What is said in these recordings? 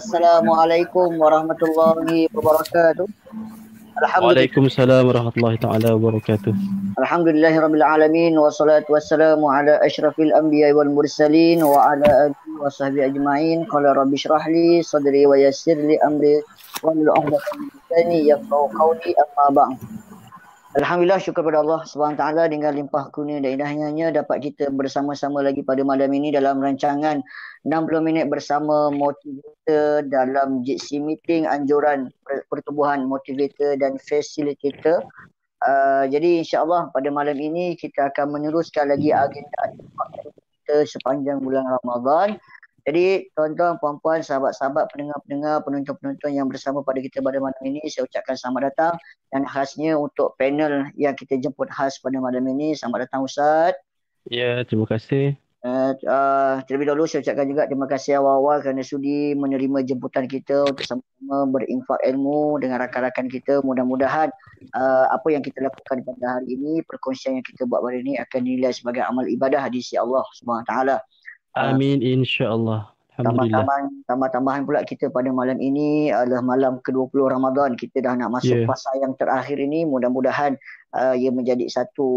Assalamualaikum warahmatullahi wabarakatuh. Waalaikumsalam warahmatullahi taala wabarakatuh. Alhamdulillahi rabbil alamin wassalatu wassalamu ala asyrafil anbiya wal mursalin wa ala alihi wa sahbihi ajmain. Qala rabbi shrah li sadri wa yassir li amri wa hlul 'uqdatan min lisani yafqahu qawli amma ba'd. Alhamdulillah syukur kepada Allah Subhanahu taala dengan limpah kurnia dan indahnya dapat kita bersama-sama lagi pada malam ini dalam rancangan 60 minit bersama motivator dalam JC meeting anjuran pertubuhan motivator dan facilitator. Uh, jadi insyaallah pada malam ini kita akan meneruskan lagi agenda kita sepanjang bulan Ramadan. Jadi tuan-tuan, puan-puan, sahabat-sahabat, pendengar-pendengar, penonton-penonton yang bersama pada kita pada malam ini, saya ucapkan selamat datang dan khasnya untuk panel yang kita jemput khas pada malam ini. Selamat datang Ustaz. Ya, terima kasih. Uh, uh, terlebih dahulu saya ucapkan juga terima kasih awal-awal kerana sudi menerima jemputan kita untuk sama-sama berinfak ilmu dengan rakan-rakan kita mudah-mudahan uh, apa yang kita lakukan pada hari ini perkongsian yang kita buat hari ini akan dinilai sebagai amal ibadah di sisi Allah Subhanahu Amin ah. insyaallah. Alhamdulillah. Tambah-tambahan pula kita pada malam ini adalah malam ke-20 Ramadan. Kita dah nak masuk yeah. yang terakhir ini. Mudah-mudahan uh, ia menjadi satu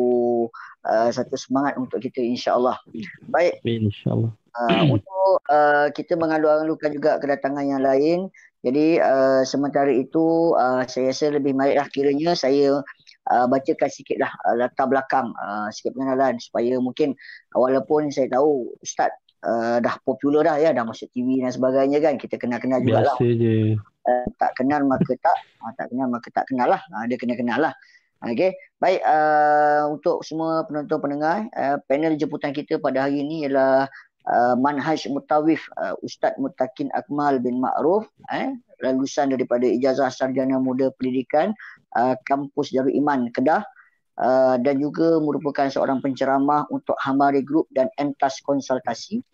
uh, satu semangat untuk kita insyaallah. Baik. Amin insyaallah. Uh, untuk uh, kita mengalu-alukan juga kedatangan yang lain. Jadi uh, sementara itu uh, saya rasa lebih baiklah kiranya saya uh, bacakan sikitlah uh, latar belakang uh, sikit pengenalan supaya mungkin walaupun saya tahu Ustaz uh, dah popular dah ya dah masuk TV dan sebagainya kan kita kenal-kenal juga lah uh, tak kenal maka tak uh, tak kenal maka tak kenal lah uh, dia kena-kenal lah Okay, baik uh, untuk semua penonton pendengar, uh, panel jemputan kita pada hari ini ialah uh, Manhaj Mutawif uh, Ustaz Mutakin Akmal bin Ma'ruf, eh, lulusan daripada Ijazah Sarjana Muda Pendidikan uh, Kampus Darul Iman Kedah. Uh, Ah, dan juga merupakan seorang penceramah untuk Hamari Group dan Entas Konsultasi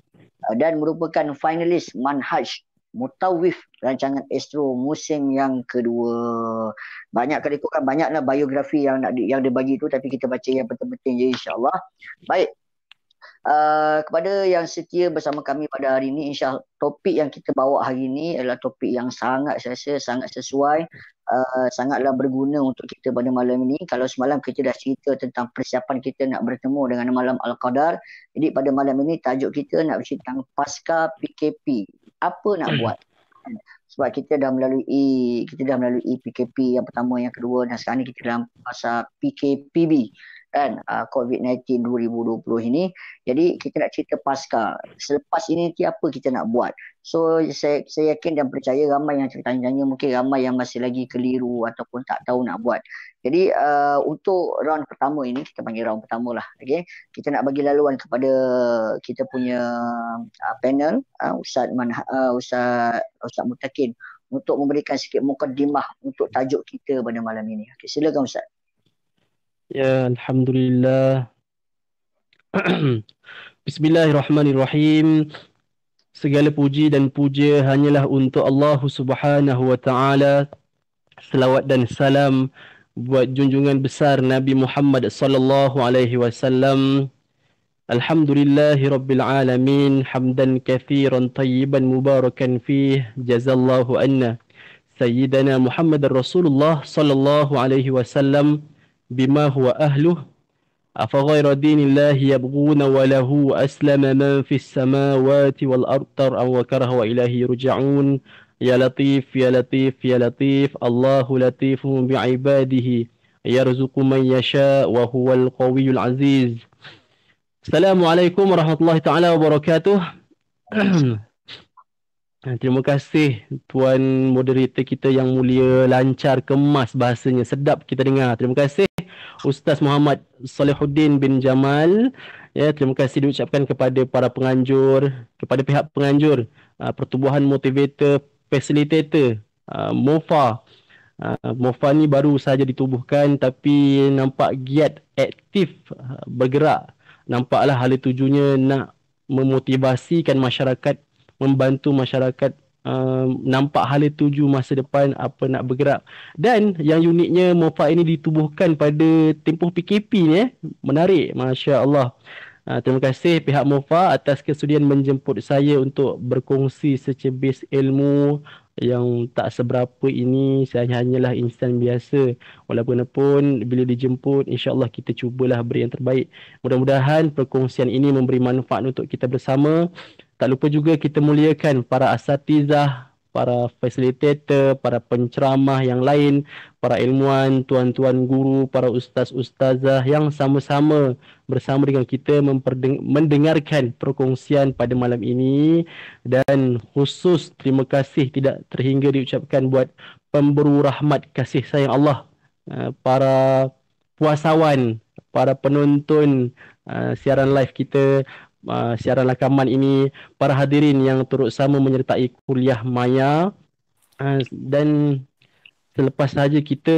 ah, dan merupakan finalis Manhaj Mutawif rancangan Astro musim yang kedua. Banyak kali kan banyaklah biografi yang nak di, yang dia bagi tu tapi kita baca yang penting-penting je insya-Allah. Baik. Uh, kepada yang setia bersama kami pada hari ini insya topik yang kita bawa hari ini adalah topik yang sangat saya rasa sangat sesuai Uh, sangatlah berguna untuk kita pada malam ini. Kalau semalam kita dah cerita tentang persiapan kita nak bertemu dengan malam Al-Qadar. Jadi pada malam ini tajuk kita nak bercerita tentang Pasca PKP. Apa nak hmm. buat? Sebab kita dah melalui kita dah melalui PKP yang pertama, yang kedua dan sekarang ni kita dalam masa PKPB kan uh, COVID-19 2020 ini. Jadi kita nak cerita pasca. Selepas ini nanti apa kita nak buat? So saya, saya yakin dan percaya ramai yang tanya-tanya mungkin ramai yang masih lagi keliru ataupun tak tahu nak buat. Jadi uh, untuk round pertama ini, kita panggil round pertama lah. Okay? Kita nak bagi laluan kepada kita punya uh, panel, uh, Ustaz, Man, uh, Ustaz, Ustaz Mutakin untuk memberikan sikit mukadimah untuk tajuk kita pada malam ini. Okay, silakan Ustaz. Ya, Alhamdulillah. Bismillahirrahmanirrahim. Segala puji dan puja hanyalah untuk Allah Subhanahu Wa Taala. Selawat dan salam buat junjungan besar Nabi Muhammad sallallahu alaihi wasallam. Alhamdulillahirabbil alamin hamdan katsiran tayyiban mubarakan fih jazallahu anna sayyidana Muhammad Rasulullah sallallahu alaihi wasallam bima huwa ahluh afaghayra dinillahi yabghuna wa lahu aslama man fis samawati wal ardh tar'a wa karaha wa ilayhi yurja'un ya latif ya latif ya latif allahu latifun bi ibadihi yarzuqu man yasha wa huwal qawiyul aziz assalamualaikum warahmatullahi taala wabarakatuh Terima kasih tuan moderator kita yang mulia lancar kemas bahasanya sedap kita dengar terima kasih Ustaz Muhammad Salihuddin bin Jamal. Ya, terima kasih diucapkan kepada para penganjur, kepada pihak penganjur, uh, pertubuhan motivator, facilitator, uh, MOFA. Uh, MOFA ni baru sahaja ditubuhkan tapi nampak giat aktif uh, bergerak. Nampaklah hal tujuannya nak memotivasikan masyarakat, membantu masyarakat um, nampak hala tuju masa depan apa nak bergerak dan yang uniknya Mofa ini ditubuhkan pada tempoh PKP ni eh. menarik Masya Allah Uh, terima kasih pihak MOFA atas kesudian menjemput saya untuk berkongsi secebis ilmu yang tak seberapa ini. Saya hanyalah insan biasa. Walaupun bila dijemput, insyaAllah kita cubalah beri yang terbaik. Mudah-mudahan perkongsian ini memberi manfaat untuk kita bersama. Tak lupa juga kita muliakan para asatizah, para facilitator, para penceramah yang lain, para ilmuwan, tuan-tuan guru, para ustaz-ustazah yang sama-sama bersama dengan kita mendengarkan perkongsian pada malam ini dan khusus terima kasih tidak terhingga diucapkan buat pemberu rahmat kasih sayang Allah eh, para puasawan, para penonton eh, siaran live kita Ah, siaran rakaman ini para hadirin yang turut sama menyertai kuliah maya uh, dan selepas saja kita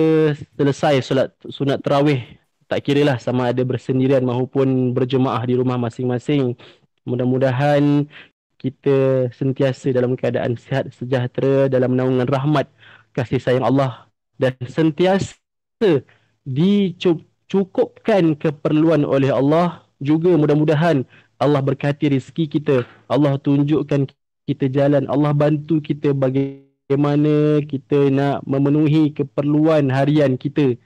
selesai solat sunat terawih tak kira lah sama ada bersendirian maupun berjemaah di rumah masing-masing mudah-mudahan kita sentiasa dalam keadaan sihat sejahtera dalam naungan rahmat kasih sayang Allah dan sentiasa dicukupkan keperluan oleh Allah juga mudah-mudahan Allah berkati rezeki kita. Allah tunjukkan kita jalan. Allah bantu kita bagaimana kita nak memenuhi keperluan harian kita.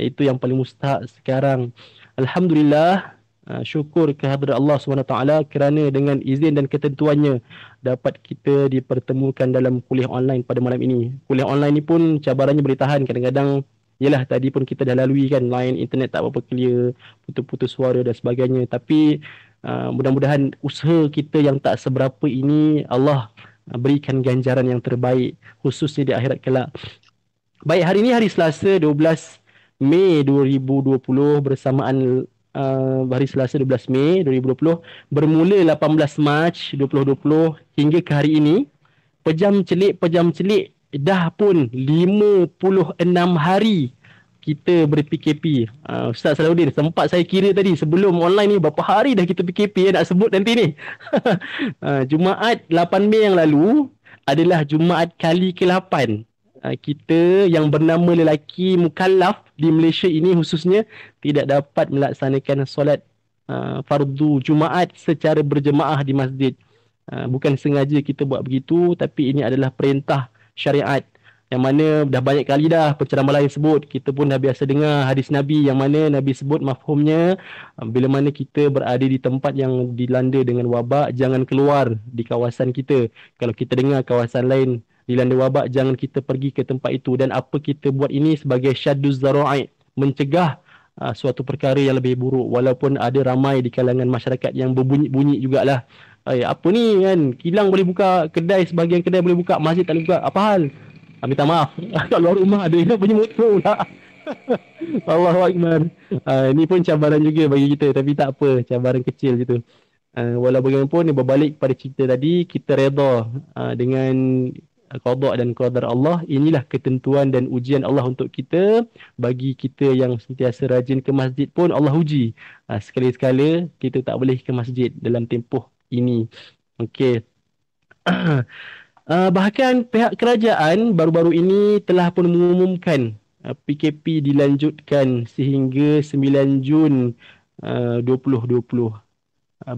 Itu yang paling mustahak sekarang. Alhamdulillah. Ah, syukur kehadiran Allah SWT kerana dengan izin dan ketentuannya dapat kita dipertemukan dalam kuliah online pada malam ini. Kuliah online ni pun cabarannya boleh tahan. Kadang-kadang Yalah tadi pun kita dah lalui kan line internet tak apa-apa clear, putus-putus suara dan sebagainya. Tapi Ah, mudah-mudahan usaha kita yang tak seberapa ini Allah ah, berikan ganjaran yang terbaik khususnya di akhirat kelak. Baik hari ini hari Selasa 12 Mei 2020 bersamaan uh, hari Selasa 12 Mei 2020 bermula 18 Mac 2020 hingga ke hari ini pejam celik pejam celik dah pun 56 hari kita ber-PKP. Uh, ah, Ustaz Salahuddin, sempat saya kira tadi sebelum online ni berapa hari dah kita PKP ya eh, nak sebut nanti ni. uh, Jumaat 8 Mei yang lalu adalah Jumaat kali ke-8 uh, ah, kita yang bernama lelaki mukallaf di Malaysia ini khususnya tidak dapat melaksanakan solat uh, fardu Jumaat secara berjemaah di masjid. Uh, bukan sengaja kita buat begitu tapi ini adalah perintah syariat. Uh, yang mana dah banyak kali dah penceramah lain sebut kita pun dah biasa dengar hadis nabi yang mana nabi sebut mafhumnya ah, bila mana kita berada di tempat yang dilanda dengan wabak jangan keluar di kawasan kita kalau kita dengar kawasan lain dilanda wabak jangan kita pergi ke tempat itu dan apa kita buat ini sebagai syaddu zaraid mencegah uh, suatu perkara yang lebih buruk walaupun ada ramai di kalangan masyarakat yang berbunyi-bunyi jugalah Eh, apa ni kan kilang boleh buka kedai sebagian kedai boleh buka masjid tak boleh buka apa hal Ah, minta maaf. Kat luar rumah ada yang punya motor pula. Allah Akbar. Ah, ini pun cabaran juga bagi kita. Tapi tak apa. Cabaran kecil gitu. Ah, walau bagaimanapun, ni berbalik kepada cerita tadi. Kita reda ah, dengan kodok dan qadar Allah. Inilah ketentuan dan ujian Allah untuk kita. Bagi kita yang sentiasa rajin ke masjid pun Allah uji. Ah, sekali-sekala kita tak boleh ke masjid dalam tempoh ini. Okey. Uh, bahkan pihak kerajaan baru-baru ini telah pun mengumumkan uh, PKP dilanjutkan sehingga 9 Jun uh, 2020 uh,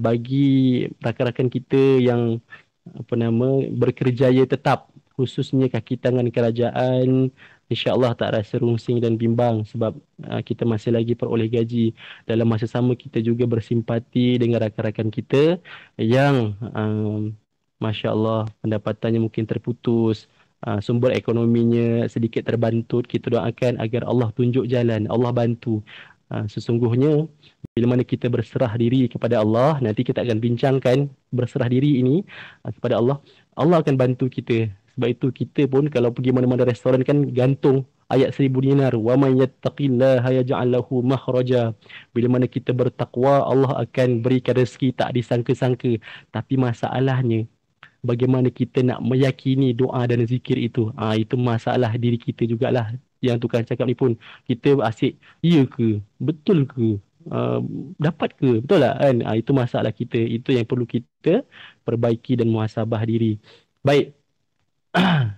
bagi rakan-rakan kita yang apa nama berkerjaya tetap khususnya kaki tangan kerajaan insyaallah tak rasa rungsing dan bimbang sebab uh, kita masih lagi peroleh gaji dalam masa sama kita juga bersimpati dengan rakan-rakan kita yang uh, Masya Allah pendapatannya mungkin terputus uh, Sumber ekonominya sedikit terbantut Kita doakan agar Allah tunjuk jalan Allah bantu uh, Sesungguhnya Bila mana kita berserah diri kepada Allah Nanti kita akan bincangkan Berserah diri ini uh, kepada Allah Allah akan bantu kita Sebab itu kita pun Kalau pergi mana-mana restoran kan Gantung ayat seribu dinar wa may yattaqillaha yaj'al lahu makhraja bila mana kita bertakwa Allah akan berikan rezeki tak disangka-sangka tapi masalahnya bagaimana kita nak meyakini doa dan zikir itu. Ha, itu masalah diri kita jugalah. Yang tukang cakap ni pun, kita asyik, iya ke? Betul ke? Uh, dapat ke betul tak kan uh, itu masalah kita itu yang perlu kita perbaiki dan muhasabah diri baik uh,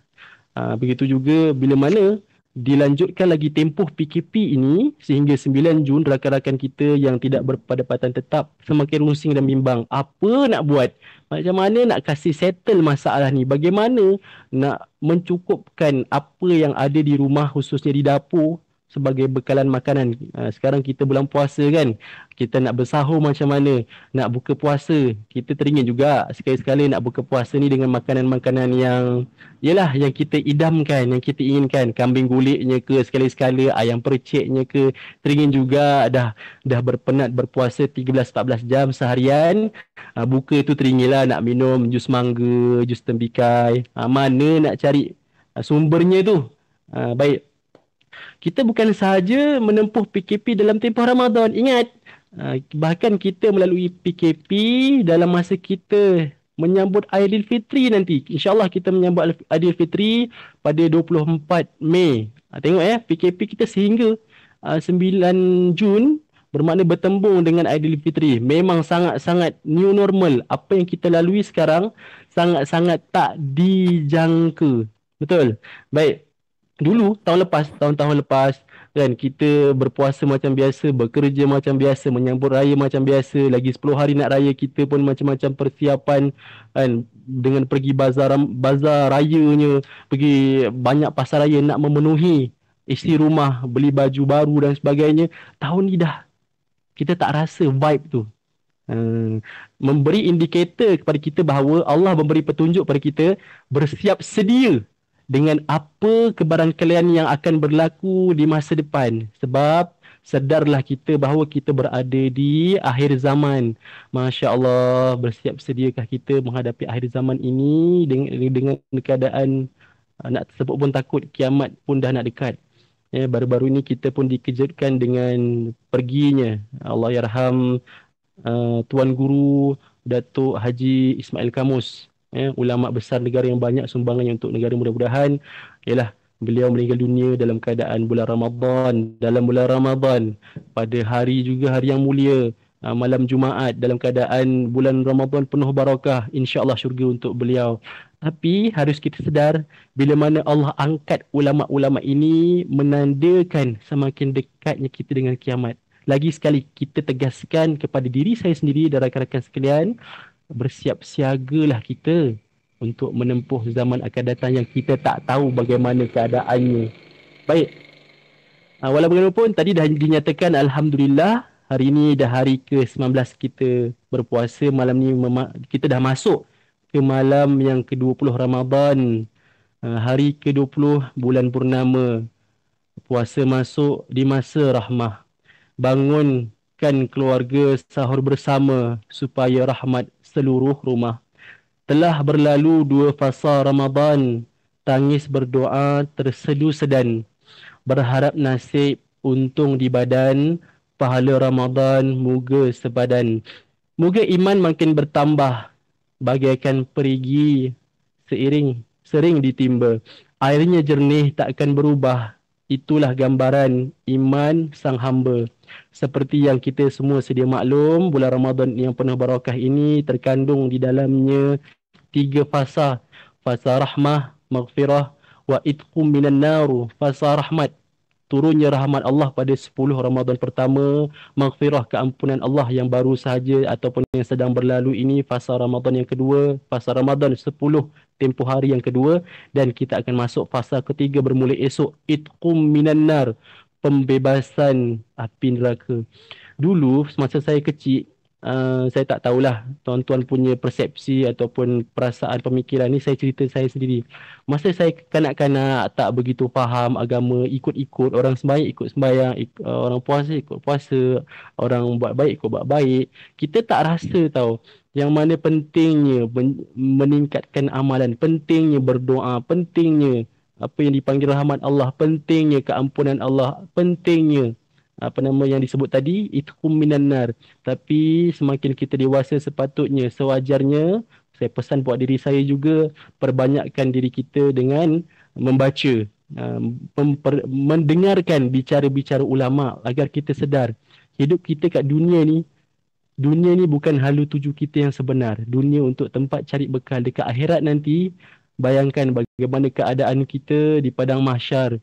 begitu juga bila mana dilanjutkan lagi tempoh PKP ini sehingga 9 Jun rakan-rakan kita yang tidak berpendapatan tetap semakin lusing dan bimbang apa nak buat macam mana nak kasih settle masalah ni bagaimana nak mencukupkan apa yang ada di rumah khususnya di dapur sebagai bekalan makanan. Ah, sekarang kita bulan puasa kan, kita nak bersahur macam mana, nak buka puasa, kita teringin juga sekali-sekali nak buka puasa ni dengan makanan-makanan yang, yelah, yang kita idamkan, yang kita inginkan, kambing guliknya ke sekali-sekali, ayam periciknya ke, teringin juga dah dah berpenat berpuasa 13-14 jam seharian, ah, buka tu teringinlah nak minum jus mangga, jus tembikai, ah, mana nak cari sumbernya tu. Baik, kita bukan sahaja menempuh PKP dalam tempoh Ramadan. Ingat, ah, bahkan kita melalui PKP dalam masa kita menyambut Aidilfitri nanti. InsyaAllah kita menyambut Aidilfitri pada 24 Mei. Ah, tengok eh, PKP kita sehingga 9 ah, Jun bermakna bertembung dengan Aidilfitri. Memang sangat-sangat new normal. Apa yang kita lalui sekarang sangat-sangat tak dijangka. Betul? Baik dulu tahun lepas tahun-tahun lepas kan kita berpuasa macam biasa bekerja macam biasa menyambut raya macam biasa lagi 10 hari nak raya kita pun macam-macam persiapan kan dengan pergi bazar bazar rayanya pergi banyak pasar raya nak memenuhi isi hmm. rumah beli baju baru dan sebagainya tahun ni dah kita tak rasa vibe tu hmm, memberi indikator kepada kita bahawa Allah memberi petunjuk kepada kita bersiap sedia dengan apa kebarangkalian yang akan berlaku di masa depan sebab sedarlah kita bahawa kita berada di akhir zaman. Masya Allah, bersiap sediakah kita menghadapi akhir zaman ini dengan, dengan keadaan uh, nak sebut pun takut kiamat pun dah nak dekat. Ya, baru-baru ini kita pun dikejutkan dengan perginya Allah Yarham uh, Tuan Guru Datuk Haji Ismail Kamus eh, ulama besar negara yang banyak sumbangannya untuk negara mudah-mudahan ialah beliau meninggal dunia dalam keadaan bulan Ramadan dalam bulan Ramadan pada hari juga hari yang mulia ah, malam Jumaat dalam keadaan bulan Ramadan penuh barakah insyaallah syurga untuk beliau tapi harus kita sedar bila mana Allah angkat ulama-ulama ini menandakan semakin dekatnya kita dengan kiamat lagi sekali kita tegaskan kepada diri saya sendiri dan rakan-rakan sekalian bersiap siagalah kita untuk menempuh zaman akan datang yang kita tak tahu bagaimana keadaannya. Baik. Uh, walau bagaimanapun tadi dah dinyatakan Alhamdulillah hari ini dah hari ke-19 kita berpuasa malam ni kita dah masuk ke malam yang ke-20 Ramadan uh, hari ke-20 bulan purnama puasa masuk di masa rahmah bangunkan keluarga sahur bersama supaya rahmat seluruh rumah. Telah berlalu dua fasa Ramadan, tangis berdoa terselu sedan. Berharap nasib untung di badan, pahala Ramadan moga sepadan. Moga iman makin bertambah, bagaikan perigi seiring sering ditimba. Airnya jernih takkan berubah, itulah gambaran iman sang hamba seperti yang kita semua sedia maklum bulan Ramadan yang penuh barakah ini terkandung di dalamnya tiga fasa fasa rahmah maghfirah wa itqum minan nar fasa rahmat turunnya rahmat Allah pada 10 Ramadhan pertama, maghfirah keampunan Allah yang baru sahaja ataupun yang sedang berlalu ini fasa Ramadhan yang kedua, fasa Ramadhan 10 tempoh hari yang kedua dan kita akan masuk fasa ketiga bermula esok itqum minan nar pembebasan api neraka. Dulu semasa saya kecil, uh, saya tak tahulah tuan-tuan punya persepsi ataupun perasaan pemikiran ni saya cerita saya sendiri. Masa saya kanak-kanak tak begitu faham agama, ikut-ikut orang sembahyang ikut sembahyang, ik, uh, orang puasa ikut puasa, orang buat baik ikut buat baik, kita tak rasa tahu yang mana pentingnya meningkatkan amalan, pentingnya berdoa, pentingnya apa yang dipanggil rahmat Allah, pentingnya keampunan Allah, pentingnya apa nama yang disebut tadi itu kuminan nar tapi semakin kita dewasa sepatutnya sewajarnya saya pesan buat diri saya juga perbanyakkan diri kita dengan membaca ah, mendengarkan bicara-bicara ulama agar kita sedar hidup kita kat dunia ni dunia ni bukan halu tuju kita yang sebenar dunia untuk tempat cari bekal dekat akhirat nanti bayangkan bagaimana keadaan kita di padang mahsyar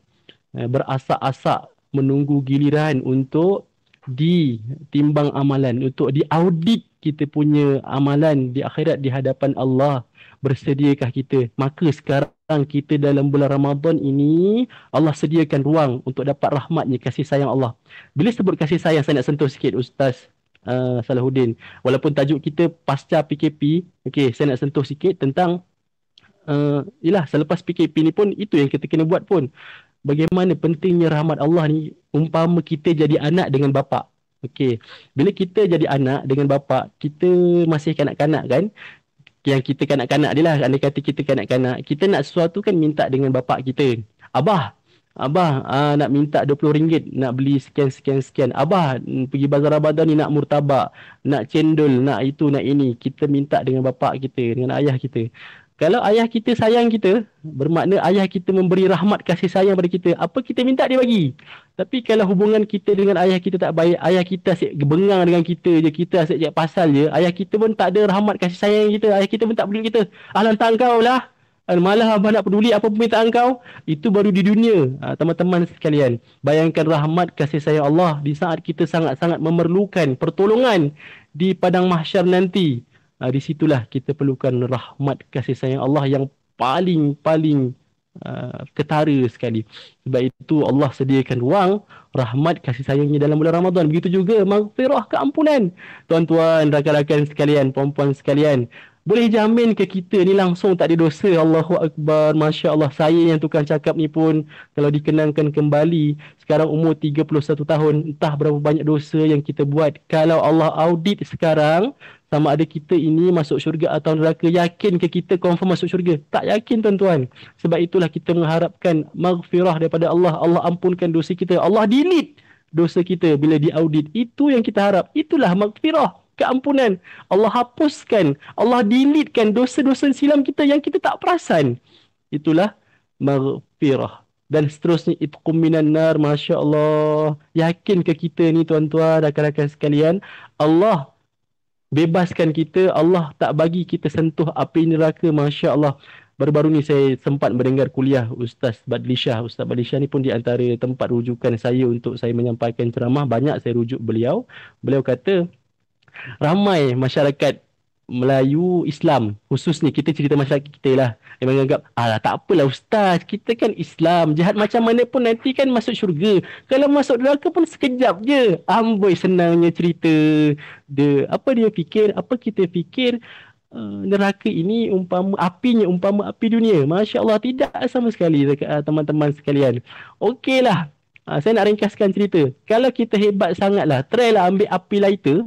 eh, berasak-asak menunggu giliran untuk ditimbang amalan untuk diaudit kita punya amalan di akhirat di hadapan Allah bersediakah kita maka sekarang kita dalam bulan Ramadan ini Allah sediakan ruang untuk dapat rahmatnya kasih sayang Allah bila sebut kasih sayang saya nak sentuh sikit ustaz uh, Salahuddin walaupun tajuk kita pasca PKP okey saya nak sentuh sikit tentang uh, eh, yalah selepas PKP ni pun itu yang kita kena buat pun bagaimana pentingnya rahmat Allah ni umpama kita jadi anak dengan bapa okey bila kita jadi anak dengan bapa kita masih kanak-kanak kan yang kita kanak-kanak dia lah Anda kata kita kanak-kanak Kita nak sesuatu kan Minta dengan bapa kita Abah Abah aa, ah, nak minta rm ringgit Nak beli sekian-sekian-sekian Abah mm, pergi bazar abadah ni Nak murtabak Nak cendol Nak itu nak ini Kita minta dengan bapa kita Dengan ayah kita kalau ayah kita sayang kita, bermakna ayah kita memberi rahmat kasih sayang pada kita. Apa kita minta dia bagi. Tapi kalau hubungan kita dengan ayah kita tak baik, ayah kita asyik bengang dengan kita je, kita asyik jat pasal je, ayah kita pun tak ada rahmat kasih sayang kita, ayah kita pun tak peduli kita. alam ah, lantar kau lah. Ah, malah abah nak peduli apa permintaan kau. Itu baru di dunia, ah, teman-teman sekalian. Bayangkan rahmat kasih sayang Allah di saat kita sangat-sangat memerlukan pertolongan di padang mahsyar nanti uh, di situlah kita perlukan rahmat kasih sayang Allah yang paling-paling uh, ah, ketara sekali. Sebab itu Allah sediakan ruang rahmat kasih sayangnya dalam bulan Ramadan. Begitu juga maghfirah keampunan. Tuan-tuan, rakan-rakan sekalian, puan-puan sekalian. Boleh jamin ke kita ni langsung tak ada dosa. Allahu Akbar, Masya Allah. Saya yang tukang cakap ni pun kalau dikenangkan kembali. Sekarang umur 31 tahun. Entah berapa banyak dosa yang kita buat. Kalau Allah audit sekarang, sama ada kita ini masuk syurga atau neraka yakin ke kita confirm masuk syurga tak yakin tuan-tuan sebab itulah kita mengharapkan maghfirah daripada Allah Allah ampunkan dosa kita Allah delete dosa kita bila diaudit itu yang kita harap itulah maghfirah keampunan Allah hapuskan Allah deletekan dosa-dosa silam kita yang kita tak perasan itulah maghfirah dan seterusnya itu minan nar masya-Allah yakin ke kita ni tuan-tuan rakan-rakan sekalian Allah bebaskan kita Allah tak bagi kita sentuh api neraka Masya Allah Baru-baru ni saya sempat mendengar kuliah Ustaz Badlishah. Ustaz Badlishah ni pun di antara tempat rujukan saya untuk saya menyampaikan ceramah. Banyak saya rujuk beliau. Beliau kata, ramai masyarakat Melayu Islam khusus ni kita cerita masyarakat kita lah yang menganggap alah tak apalah ustaz kita kan Islam jahat macam mana pun nanti kan masuk syurga kalau masuk neraka pun sekejap je amboi senangnya cerita dia apa dia fikir apa kita fikir uh, neraka ini umpama apinya umpama api dunia Masya Allah tidak sama sekali eh, teman-teman sekalian okeylah uh, saya nak ringkaskan cerita kalau kita hebat sangatlah try lah ambil api lighter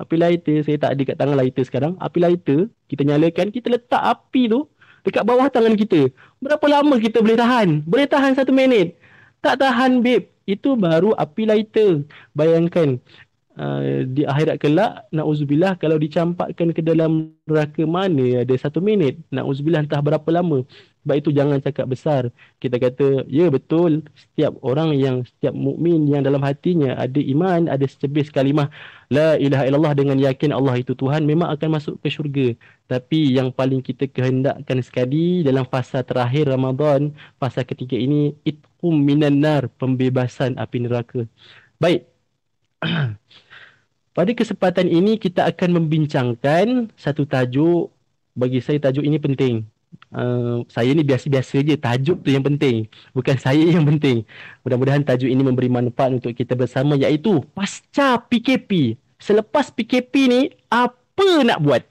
api lighter saya tak ada kat tangan lighter sekarang api lighter kita nyalakan kita letak api tu dekat bawah tangan kita berapa lama kita boleh tahan boleh tahan satu minit tak tahan babe itu baru api lighter bayangkan uh, di akhirat kelak na'uzubillah kalau dicampakkan ke dalam neraka mana ada satu minit na'uzubillah entah berapa lama sebab itu jangan cakap besar. Kita kata, ya betul, setiap orang yang, setiap mukmin yang dalam hatinya ada iman, ada secebis kalimah, La ilaha illallah dengan yakin Allah itu Tuhan, memang akan masuk ke syurga. Tapi yang paling kita kehendakkan sekali dalam fasa terakhir Ramadan, fasa ketiga ini, Itqum minan nar, pembebasan api neraka. Baik. Pada kesempatan ini, kita akan membincangkan satu tajuk bagi saya tajuk ini penting uh, saya ni biasa-biasa je tajuk tu yang penting bukan saya yang penting mudah-mudahan tajuk ini memberi manfaat untuk kita bersama iaitu pasca PKP selepas PKP ni apa nak buat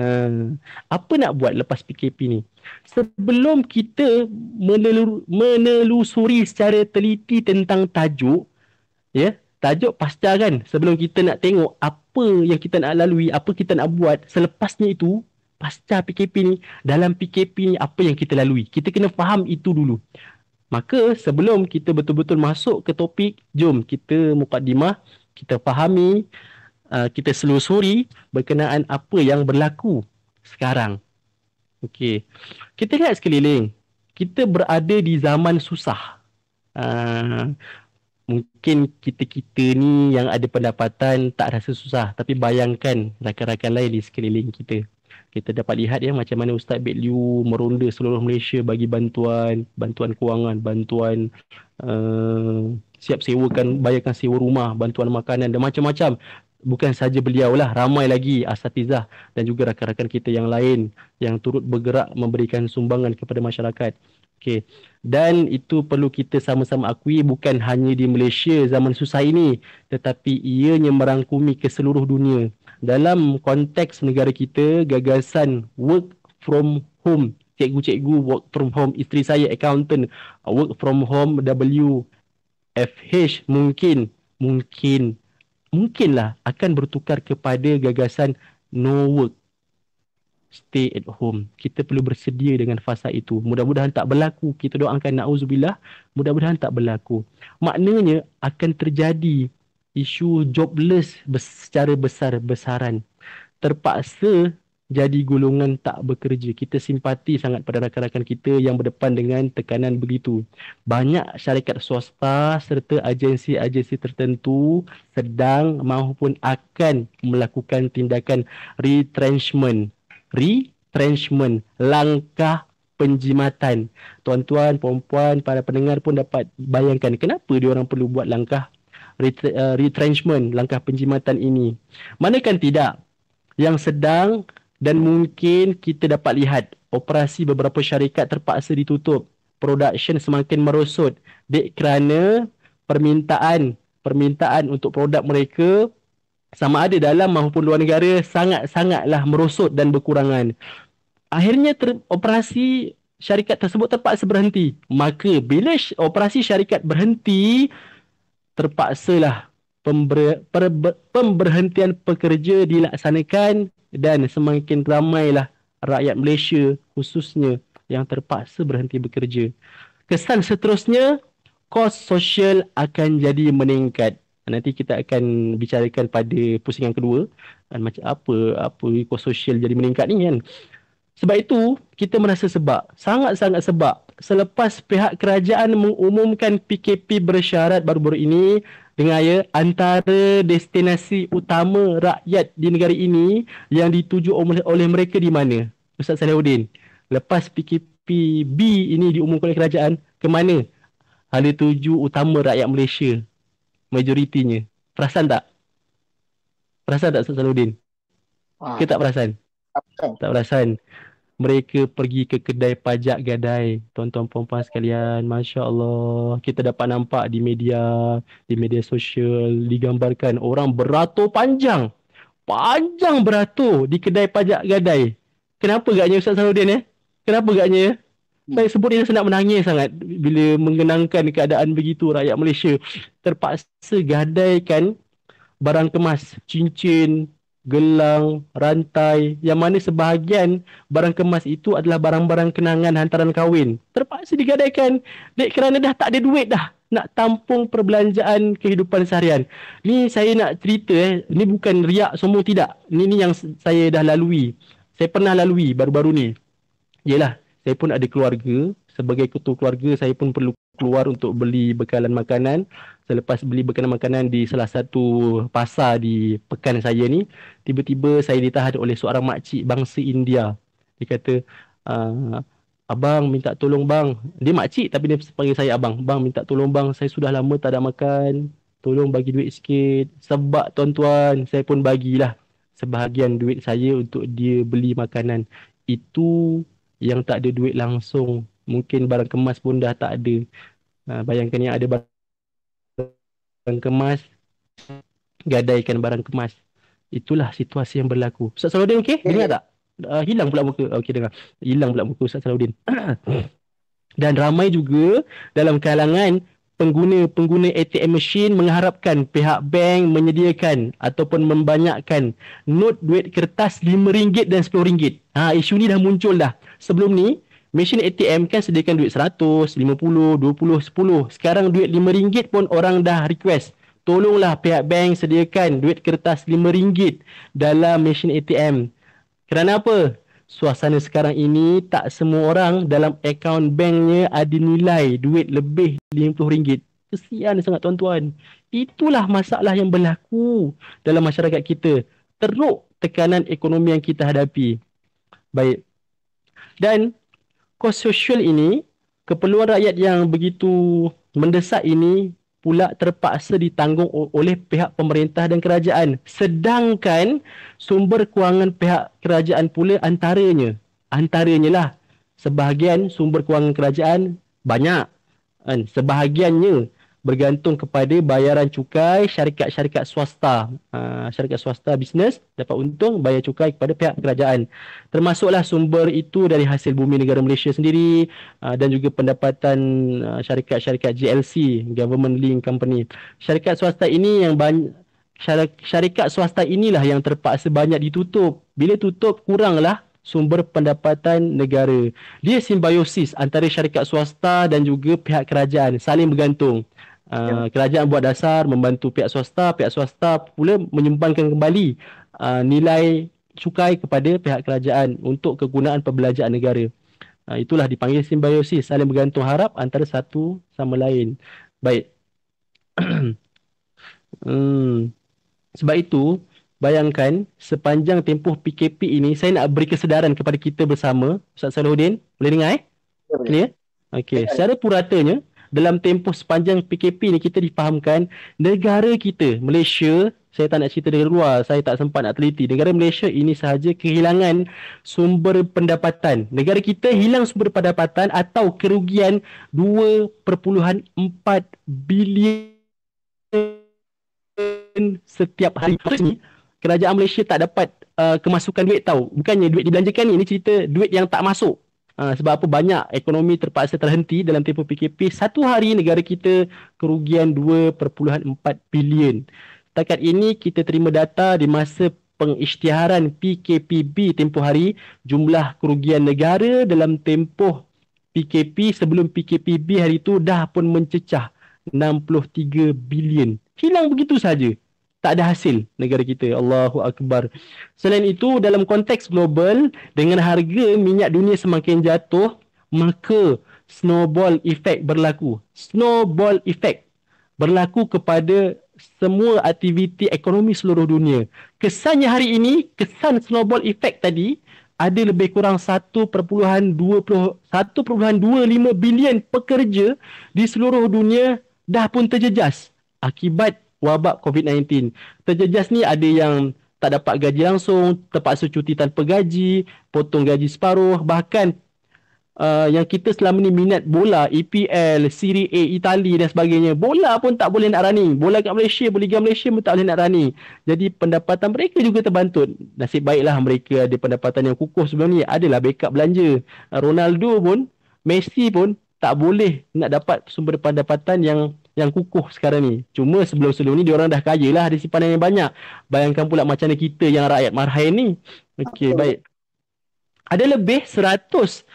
uh, apa nak buat lepas PKP ni sebelum kita menelur, menelusuri secara teliti tentang tajuk ya yeah, tajuk pasca kan sebelum kita nak tengok apa yang kita nak lalui apa kita nak buat selepasnya itu pasca PKP ni, dalam PKP ni apa yang kita lalui. Kita kena faham itu dulu. Maka sebelum kita betul-betul masuk ke topik, jom kita mukadimah, kita fahami, uh, kita selusuri berkenaan apa yang berlaku sekarang. Okey. Kita lihat sekeliling. Kita berada di zaman susah. Uh, mungkin kita-kita ni yang ada pendapatan tak rasa susah. Tapi bayangkan rakan-rakan lain di sekeliling kita kita dapat lihat ya macam mana Ustaz Bek Liu meronda seluruh Malaysia bagi bantuan, bantuan kewangan, bantuan uh, siap sewakan, bayarkan sewa rumah, bantuan makanan dan macam-macam. Bukan saja beliau lah, ramai lagi asatizah dan juga rakan-rakan kita yang lain yang turut bergerak memberikan sumbangan kepada masyarakat. Okay. Dan itu perlu kita sama-sama akui bukan hanya di Malaysia zaman susah ini tetapi ianya merangkumi ke seluruh dunia dalam konteks negara kita gagasan work from home cikgu-cikgu work from home isteri saya accountant uh, work from home W FH mungkin mungkin mungkinlah akan bertukar kepada gagasan no work stay at home kita perlu bersedia dengan fasa itu mudah-mudahan tak berlaku kita doakan na'uzubillah mudah-mudahan tak berlaku maknanya akan terjadi isu jobless secara besar-besaran terpaksa jadi golongan tak bekerja. Kita simpati sangat pada rakan-rakan kita yang berdepan dengan tekanan begitu. Banyak syarikat swasta serta agensi-agensi tertentu sedang maupun akan melakukan tindakan retrenchment. Retrenchment. Langkah penjimatan. Tuan-tuan, puan-puan, para pendengar pun dapat bayangkan kenapa dia orang perlu buat langkah Eh, retrenchment langkah penjimatan ini. Manakan tidak yang sedang dan mungkin kita dapat lihat operasi beberapa syarikat terpaksa ditutup. Production semakin merosot dek kerana permintaan permintaan untuk produk mereka sama ada dalam maupun luar negara sangat-sangatlah merosot dan berkurangan. Akhirnya ter- operasi syarikat tersebut terpaksa berhenti. Maka bila operasi syarikat berhenti, terpaksalah pember, per, pemberhentian pekerja dilaksanakan dan semakin ramailah rakyat Malaysia khususnya yang terpaksa berhenti bekerja. Kesan seterusnya, kos sosial akan jadi meningkat. Nanti kita akan bicarakan pada pusingan kedua dan macam apa apa kos sosial jadi meningkat ni kan. Uh, sebab itu, kita merasa sebab, sangat-sangat sebab selepas pihak kerajaan mengumumkan PKP bersyarat baru-baru ini dengan ia antara destinasi utama rakyat di negara ini yang dituju oleh mereka di mana? Ustaz Salahuddin, lepas PKP B ini diumumkan oleh kerajaan, ke mana? Hala tuju utama rakyat Malaysia, majoritinya. Perasan tak? Perasan tak Ustaz Salahuddin? Ah. Kita tak perasan? Tak perasan. Tak perasan mereka pergi ke kedai pajak gadai. Tuan-tuan perempuan sekalian, Masya Allah. Kita dapat nampak di media, di media sosial, digambarkan orang beratur panjang. Panjang beratur di kedai pajak gadai. Kenapa gaknya Ustaz Saludin eh? Kenapa gaknya? Ya? Hmm. Saya sebut ini senang nak menangis sangat bila mengenangkan keadaan begitu rakyat Malaysia terpaksa gadaikan barang kemas, cincin, gelang, rantai yang mana sebahagian barang kemas itu adalah barang-barang kenangan hantaran kahwin. Terpaksa digadaikan dek kerana dah tak ada duit dah nak tampung perbelanjaan kehidupan seharian. Ni saya nak cerita eh, ni bukan riak semua tidak. Ni ni yang saya dah lalui. Saya pernah lalui baru-baru ni. Yalah, saya pun ada keluarga, sebagai ketua keluarga saya pun perlu keluar untuk beli bekalan makanan selepas beli bekalan makanan di salah satu pasar di pekan saya ni tiba-tiba saya ditahan oleh seorang makcik bangsa India dia kata ah, abang minta tolong bang dia makcik tapi dia panggil saya abang bang minta tolong bang saya sudah lama tak ada makan tolong bagi duit sikit sebab tuan-tuan saya pun bagilah sebahagian duit saya untuk dia beli makanan itu yang tak ada duit langsung mungkin barang kemas pun dah tak ada ha, bayangkan yang ada barang kemas gadaikan barang kemas itulah situasi yang berlaku Ustaz Saluddin okey yeah. dengar ya, ya. tak uh, hilang pula muka okey dengar hilang pula muka Ustaz Saluddin dan ramai juga dalam kalangan pengguna-pengguna ATM machine mengharapkan pihak bank menyediakan ataupun membanyakkan not duit kertas RM5 dan RM10. Ha isu ni dah muncul dah. Sebelum ni Mesin ATM kan sediakan duit seratus, lima puluh, dua puluh, sepuluh. Sekarang duit lima ringgit pun orang dah request. Tolonglah pihak bank sediakan duit kertas lima ringgit dalam mesin ATM. Kerana apa? Suasana sekarang ini tak semua orang dalam akaun banknya ada nilai duit lebih lima puluh ringgit. Kesian sangat tuan-tuan. Itulah masalah yang berlaku dalam masyarakat kita. Teruk tekanan ekonomi yang kita hadapi. Baik. Dan kos sosial ini, keperluan rakyat yang begitu mendesak ini pula terpaksa ditanggung oleh pihak pemerintah dan kerajaan. Sedangkan sumber kewangan pihak kerajaan pula antaranya, antaranya lah sebahagian sumber kewangan kerajaan banyak. Kan, sebahagiannya bergantung kepada bayaran cukai syarikat-syarikat swasta. Uh, syarikat swasta bisnes dapat untung bayar cukai kepada pihak kerajaan. Termasuklah sumber itu dari hasil bumi negara Malaysia sendiri uh, dan juga pendapatan uh, syarikat-syarikat GLC, Government Linked Company. Syarikat swasta ini yang banyak syarikat swasta inilah yang terpaksa banyak ditutup. Bila tutup kuranglah sumber pendapatan negara. Dia simbiosis antara syarikat swasta dan juga pihak kerajaan saling bergantung. Uh, kerajaan buat dasar membantu pihak swasta, pihak swasta pula menyumbangkan kembali uh, nilai cukai kepada pihak kerajaan untuk kegunaan pembelajaran negara. Uh, itulah dipanggil simbiosis, saling bergantung harap antara satu sama lain. Baik. hmm. Sebab itu, bayangkan sepanjang tempoh PKP ini, saya nak beri kesedaran kepada kita bersama, Ustaz Salahuddin, boleh dengar eh? Ya, Clear? Okey, ya, secara puratanya, dalam tempoh sepanjang PKP ni kita difahamkan negara kita Malaysia saya tak nak cerita dari luar saya tak sempat nak teliti negara Malaysia ini sahaja kehilangan sumber pendapatan negara kita hilang sumber pendapatan atau kerugian 2.4 bilion setiap hari kerajaan Malaysia tak dapat uh, kemasukan duit tau bukannya duit dibelanjakan ni ini cerita duit yang tak masuk Ah, sebab apa banyak ekonomi terpaksa terhenti dalam tempoh PKP satu hari negara kita kerugian 2.4 bilion setakat ini kita terima data di masa pengisytiharan PKPB tempoh hari jumlah kerugian negara dalam tempoh PKP sebelum PKPB hari itu dah pun mencecah 63 bilion hilang begitu saja tak ada hasil negara kita. Allahu Akbar. Selain itu, dalam konteks global, dengan harga minyak dunia semakin jatuh, maka snowball effect berlaku. Snowball effect berlaku kepada semua aktiviti ekonomi seluruh dunia. Kesannya hari ini, kesan snowball effect tadi ada lebih kurang 1.20 1.25 bilion pekerja di seluruh dunia dah pun terjejas akibat wabak COVID-19. Terjejas ni ada yang tak dapat gaji langsung, terpaksa cuti tanpa gaji, potong gaji separuh, bahkan uh, yang kita selama ni minat bola, EPL, Serie A, Itali dan sebagainya, bola pun tak boleh nak running. Bola kat Malaysia, Liga Malaysia pun tak boleh nak running. Jadi pendapatan mereka juga terbantut. Nasib baiklah mereka ada pendapatan yang kukuh sebelum ni, adalah backup belanja. Ronaldo pun, Messi pun tak boleh nak dapat sumber pendapatan yang yang kukuh sekarang ni. Cuma sebelum-sebelum ni diorang dah kaya lah ada simpanan yang banyak. Bayangkan pula macam mana kita yang rakyat marhain ni. Okey, okay. baik. Ada lebih 120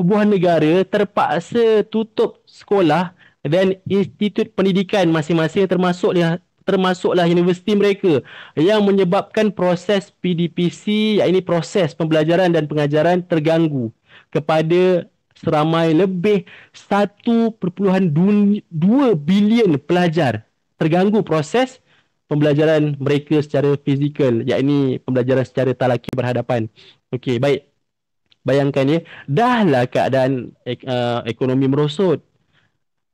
buah negara terpaksa tutup sekolah dan institut pendidikan masing-masing termasuklah termasuklah universiti mereka yang menyebabkan proses PDPC iaitu proses pembelajaran dan pengajaran terganggu kepada seramai lebih 1.2 bilion pelajar terganggu proses pembelajaran mereka secara fizikal iaitu pembelajaran secara talaki berhadapan. Okey, baik. Bayangkan ya, dahlah keadaan ek, uh, ekonomi merosot.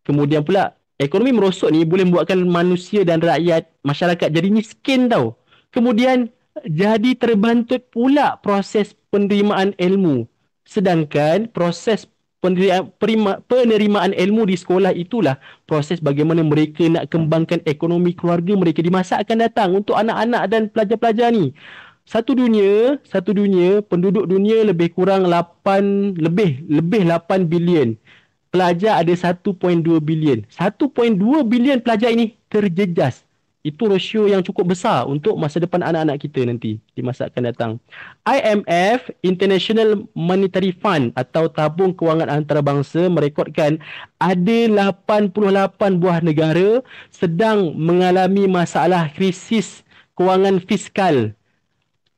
Kemudian pula ekonomi merosot ni boleh membuatkan manusia dan rakyat masyarakat jadi miskin tau. Kemudian jadi terbantut pula proses penerimaan ilmu. Sedangkan proses penerimaan ilmu di sekolah itulah proses bagaimana mereka nak kembangkan ekonomi keluarga mereka di masa akan datang untuk anak-anak dan pelajar-pelajar ni. Satu dunia, satu dunia, penduduk dunia lebih kurang 8 lebih lebih 8 bilion. Pelajar ada 1.2 bilion. 1.2 bilion pelajar ini terjejas itu rasio yang cukup besar untuk masa depan anak-anak kita nanti di masa akan datang. IMF International Monetary Fund atau Tabung Kewangan Antarabangsa merekodkan ada 88 buah negara sedang mengalami masalah krisis kewangan fiskal.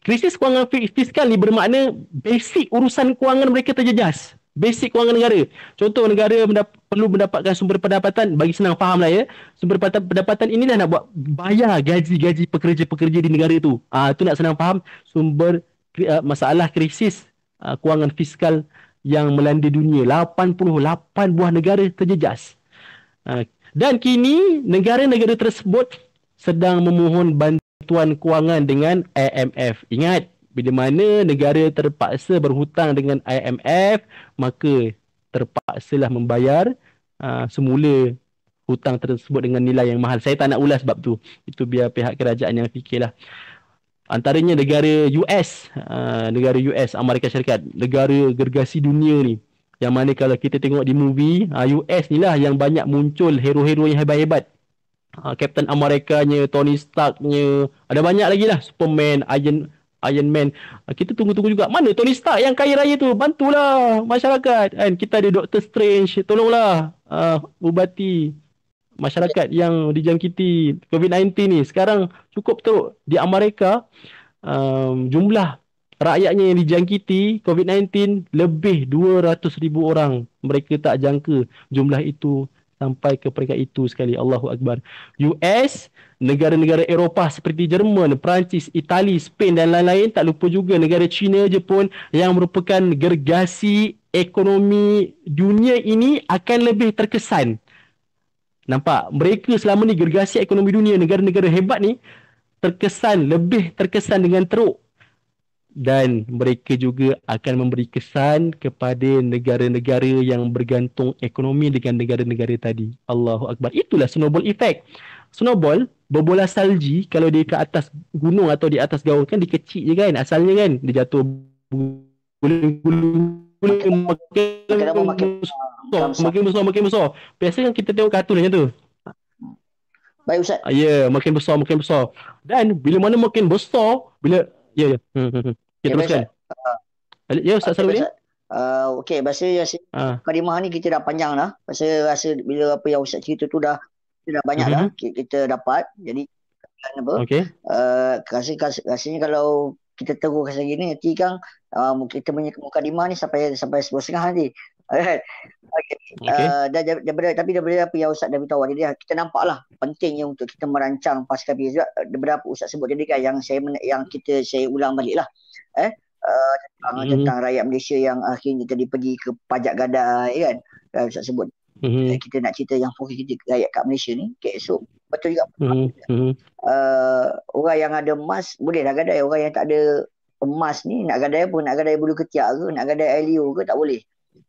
Krisis kewangan fiskal ni bermakna basic urusan kewangan mereka terjejas basic kewangan negara. Contoh negara mendap- perlu mendapatkan sumber pendapatan bagi senang faham lah ya. Sumber pendapatan inilah nak buat bayar gaji-gaji pekerja-pekerja di negara tu. Ah uh, tu nak senang faham sumber uh, masalah krisis uh, kewangan fiskal yang melanda dunia. 88 buah negara terjejas. Uh, dan kini negara-negara tersebut sedang memohon bantuan kewangan dengan IMF. Ingat, bila mana negara terpaksa berhutang dengan IMF, maka terpaksalah membayar uh, semula hutang tersebut dengan nilai yang mahal. Saya tak nak ulas sebab tu. Itu biar pihak kerajaan yang fikirlah. Antaranya negara US, uh, ah, negara US, Amerika Syarikat, negara gergasi dunia ni. Yang mana kalau kita tengok di movie, uh, ah, US ni lah yang banyak muncul hero-hero yang hebat-hebat. Uh, Captain Amerikanya, Tony Starknya, ada banyak lagi lah. Superman, Iron, Iron Man. Ah, kita tunggu-tunggu juga. Mana Tony Stark yang kaya raya tu? Bantulah masyarakat. Kan? Kita ada Doctor Strange. Tolonglah uh, ubati masyarakat yang dijangkiti COVID-19 ni. Sekarang cukup tu Di Amerika, um, jumlah rakyatnya yang dijangkiti COVID-19 lebih 200,000 orang. Mereka tak jangka jumlah itu sampai ke peringkat itu sekali Allahu Akbar US negara-negara Eropah seperti Jerman, Perancis, Itali, Spain dan lain-lain tak lupa juga negara China, Jepun yang merupakan gergasi ekonomi dunia ini akan lebih terkesan nampak mereka selama ni gergasi ekonomi dunia negara-negara hebat ni terkesan lebih terkesan dengan teruk dan mereka juga akan memberi kesan kepada negara-negara yang bergantung ekonomi dengan negara-negara tadi. Allahu Akbar. Itulah snowball effect. Snowball, berbola salji kalau dia ke atas gunung atau di atas gaun kan kecil je kan. Asalnya kan dia jatuh gulung-gulung makin, makin besar. Makin besar, makin besar. Biasa kan kita tengok kartun macam tu. Baik Ustaz. Ah, ya, yeah, makin besar, makin besar. Dan bila mana makin besar, bila Ya, ya. Hmm, hmm, hmm. Okay, ya, teruskan. Ya, Ustaz, ya, Ustaz Saruddin. Uh, ah, okay, bahasa yang saya, ha. Kadimah ni kita dah panjang lah. Pasal rasa bila apa yang Ustaz cerita tu dah kita dah banyak mm-hmm. dah mhm. kita dapat. Jadi, kan apa? Okay. Uh, ah, rasa, rasa, rasanya kalau kita teruk kasi gini nanti kan uh, ah, kita punya mukadimah ni sampai sampai sebuah setengah nanti. Alright. Kan? Okay. Okay. Uh, eh, daripada, tapi daripada apa yang Ustaz dah beritahu tadi kita nampaklah pentingnya untuk kita merancang pasca PKP daripada apa Ustaz sebut tadi kan yang saya yang kita saya ulang balik lah. Eh uh, tentang, mm-hmm. tentang rakyat Malaysia yang akhirnya tadi pergi ke pajak gadai kan. Uh, Ustaz sebut. Mm-hmm. Uh, kita nak cerita yang fokus kita rakyat kat Malaysia ni ke esok. Betul juga. Mm-hmm. Uh, orang yang ada emas boleh lah gadai, orang yang tak ada emas ni nak gadai pun Nak gadai bulu ketiak ke? Nak gadai air liur ke? Tak boleh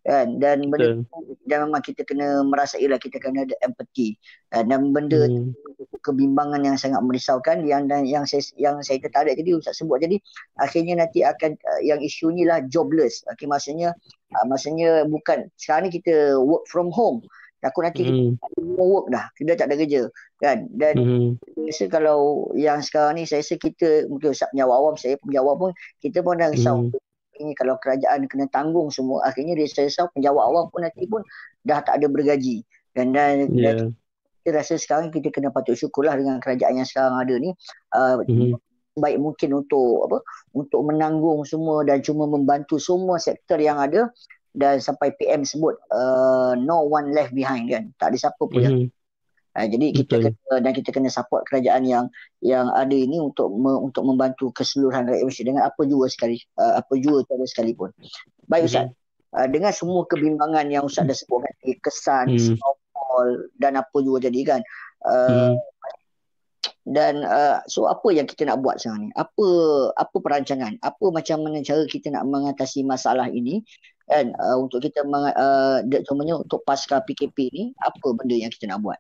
kan dan benda tu, dan memang kita kena merasai lah kita kena ada empathy eh, dan benda hmm. tu, kebimbangan yang sangat merisaukan yang dan yang saya yang saya tertarik tadi ustaz sebut jadi akhirnya nanti akan eh, yang isu ni lah jobless okey maksudnya eh, maksudnya bukan sekarang ni kita work from home takut nanti hmm. kita work dah kita tak ada kerja kan dan hmm. rasa kalau yang sekarang ni saya rasa kita mungkin ustaz penjawab awam saya penjawab pun kita pun dah risau hmm akhirnya kalau kerajaan kena tanggung semua akhirnya dia rasa penjawat awam pun nanti pun dah tak ada bergaji dan dan yeah. kita rasa sekarang kita kena patut syukurlah dengan kerajaan yang sekarang ada ni uh, mm-hmm. baik mungkin untuk apa untuk menanggung semua dan cuma membantu semua sektor yang ada dan sampai PM sebut uh, no one left behind kan tak ada siapa pun mm-hmm. yang mhm. Uh, jadi kita Betul. kena dan kita kena support kerajaan yang yang ada ini untuk me, untuk membantu keseluruhan rakyat Malaysia dengan apa jua sekali uh, apa jua cara sekalipun. Baik Ustaz. Mm-hmm. Uh, dengan semua kebimbangan yang Ustaz dah sebutkan tadi kesan mm. snowball dan apa jua jadi kan. Uh, mm. Dan uh, so apa yang kita nak buat sekarang ni? Apa apa perancangan? Apa macam mana cara kita nak mengatasi masalah ini? Dan uh, untuk kita uh, untuk pasca PKP ni apa benda yang kita nak buat?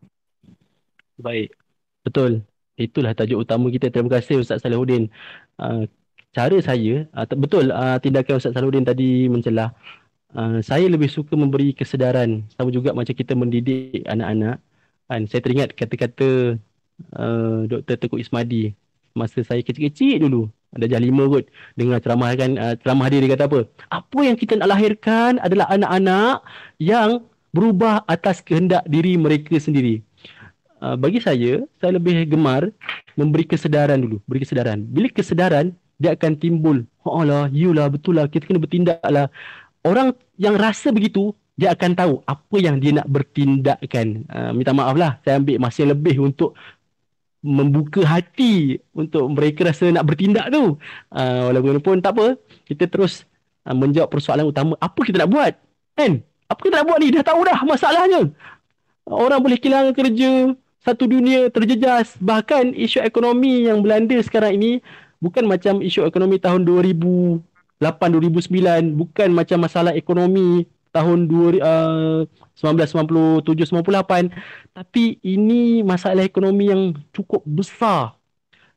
Baik. Betul. Itulah tajuk utama kita. Terima kasih Ustaz Salahuddin. Uh, cara saya, uh, betul uh, tindakan Ustaz Salahuddin tadi mencelah. Uh, saya lebih suka memberi kesedaran. Sama juga macam kita mendidik anak-anak. Kan? Saya teringat kata-kata uh, Dr. Tengku Ismadi. Masa saya kecil-kecil dulu. Ada jah lima kot. Dengar ceramah kan. Uh, ceramah dia, dia kata apa? Apa yang kita nak lahirkan adalah anak-anak yang berubah atas kehendak diri mereka sendiri. Ah, bagi saya saya lebih gemar memberi kesedaran dulu beri kesedaran bila kesedaran dia akan timbul Oh Allah yulah betul lah kita kena bertindaklah orang yang rasa begitu dia akan tahu apa yang dia nak bertindakkan uh, minta maaf lah saya ambil masa yang lebih untuk membuka hati untuk mereka rasa nak bertindak tu uh, walaupun tak apa kita terus uh, menjawab persoalan utama apa kita nak buat kan apa kita nak buat ni dah tahu dah masalahnya orang boleh kehilangan kerja satu dunia terjejas bahkan isu ekonomi yang belanda sekarang ini bukan macam isu ekonomi tahun 2008 2009 bukan macam masalah ekonomi tahun 2 uh, 1997 98 tapi ini masalah ekonomi yang cukup besar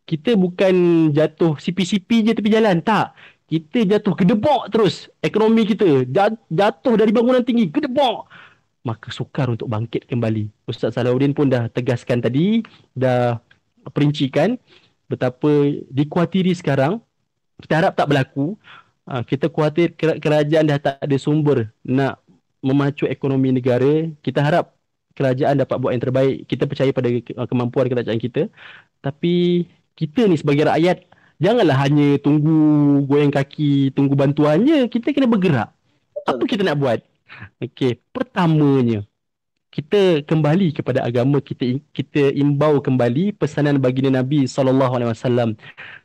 kita bukan jatuh CPCP je tepi jalan tak kita jatuh gedebok terus ekonomi kita jatuh dari bangunan tinggi gedebok maka sukar untuk bangkit kembali. Ustaz Salahuddin pun dah tegaskan tadi, dah perincikan betapa dikhawatiri sekarang. Kita harap tak berlaku. Ah, kita khawatir kerajaan dah tak ada sumber nak memacu ekonomi negara. Kita harap kerajaan dapat buat yang terbaik. Kita percaya pada ah, kemampuan kerajaan kita. Tapi kita ni sebagai rakyat, janganlah hanya tunggu goyang kaki, tunggu bantuannya. Kita kena bergerak. Apa kita nak buat? Okey, pertamanya kita kembali kepada agama kita kita imbau kembali pesanan baginda Nabi sallallahu alaihi wasallam.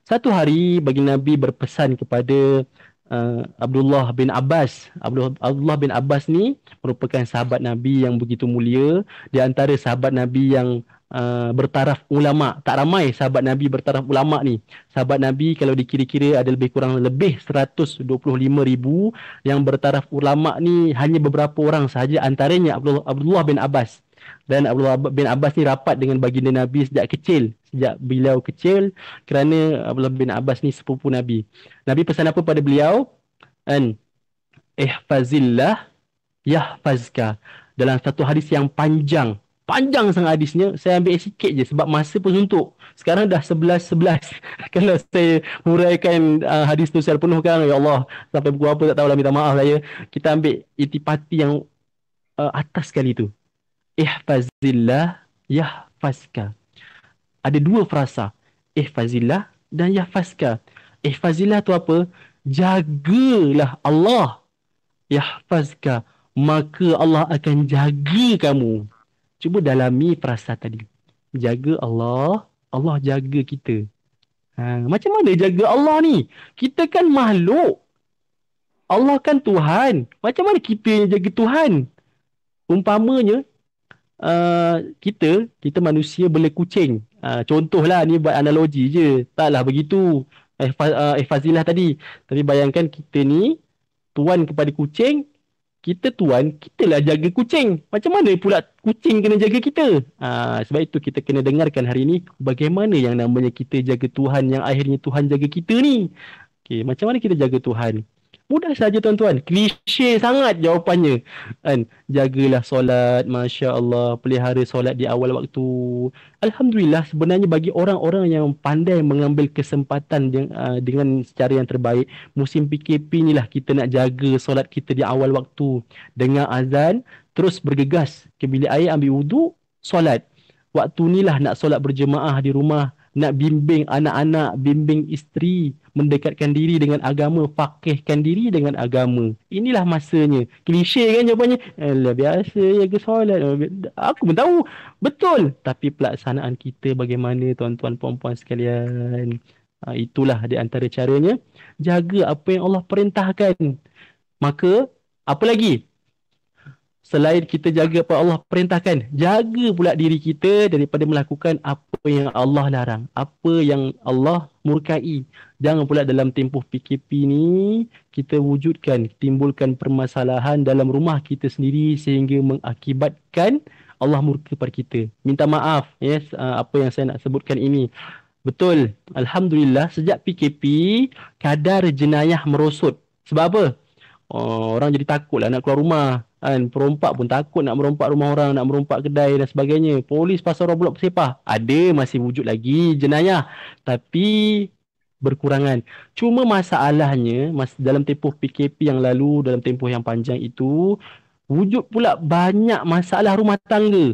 Satu hari baginda Nabi berpesan kepada uh, Abdullah bin Abbas. Abdullah, Abdullah bin Abbas ni merupakan sahabat Nabi yang begitu mulia, di antara sahabat Nabi yang Uh, bertaraf ulama. Tak ramai sahabat Nabi bertaraf ulama ni. Sahabat Nabi kalau dikira-kira ada lebih kurang lebih 125 ribu yang bertaraf ulama ni hanya beberapa orang sahaja antaranya Abdullah, Abdullah bin Abbas. Dan Abdullah bin Abbas ni rapat dengan baginda Nabi sejak kecil. Sejak beliau kecil kerana Abdullah bin Abbas ni sepupu Nabi. Nabi pesan apa pada beliau? And, Ihfazillah yahfazka. Dalam satu hadis yang panjang panjang sangat hadisnya saya ambil sikit je sebab masa pun suntuk sekarang dah 11 11 kalau saya huraikan uh, hadis tu secara penuh kan ya Allah sampai buku apa tak tahulah minta maaf lah ya. kita ambil itipati yang uh, atas sekali tu ihfazillah yahfazka ada dua frasa ihfazillah dan yahfazka ihfazillah tu apa jagalah Allah yahfazka maka Allah akan jaga kamu Cuba dalami perasaan tadi. Jaga Allah, Allah jaga kita. Ha, macam mana jaga Allah ni? Kita kan makhluk. Allah kan Tuhan. Macam mana kita yang jaga Tuhan? Umpamanya, uh, kita, kita manusia bela kucing. Uh, contohlah, ni buat analogi je. Taklah begitu. Eh, uh, eh, Fazilah tadi. Tapi bayangkan kita ni, tuan kepada kucing, kita tuan, lah jaga kucing. Macam mana pula kucing kena jaga kita? Ha, sebab itu kita kena dengarkan hari ini bagaimana yang namanya kita jaga Tuhan yang akhirnya Tuhan jaga kita ni. Okay, macam mana kita jaga Tuhan? Mudah saja tuan-tuan. Klise sangat jawapannya. Kan? Jagalah solat, Masya Allah. Pelihara solat di awal waktu. Alhamdulillah sebenarnya bagi orang-orang yang pandai mengambil kesempatan ah, dengan, uh, dengan secara yang terbaik. Musim PKP lah kita nak jaga solat kita di awal waktu. Dengar azan, terus bergegas ke bilik air ambil wudu, solat. Waktu ni lah nak solat berjemaah di rumah nak bimbing anak-anak, bimbing isteri, mendekatkan diri dengan agama, fakihkan diri dengan agama. Inilah masanya. Klise kan jawapannya? Alah biasa ya ke solat. Aku pun tahu. Betul. Tapi pelaksanaan kita bagaimana tuan-tuan puan-puan sekalian? Ha, itulah di antara caranya. Jaga apa yang Allah perintahkan. Maka apa lagi? selain kita jaga apa Allah perintahkan jaga pula diri kita daripada melakukan apa yang Allah larang apa yang Allah murkai jangan pula dalam tempoh PKP ni kita wujudkan timbulkan permasalahan dalam rumah kita sendiri sehingga mengakibatkan Allah murka pada kita minta maaf yes ah, apa yang saya nak sebutkan ini betul alhamdulillah sejak PKP kadar jenayah merosot sebab apa Oh, orang jadi takutlah nak keluar rumah kan perompak pun takut nak merompak rumah orang nak merompak kedai dan sebagainya polis pasal orang blok sepah ada masih wujud lagi jenayah tapi berkurangan cuma masalahnya mas dalam tempoh PKP yang lalu dalam tempoh yang panjang itu wujud pula banyak masalah rumah tangga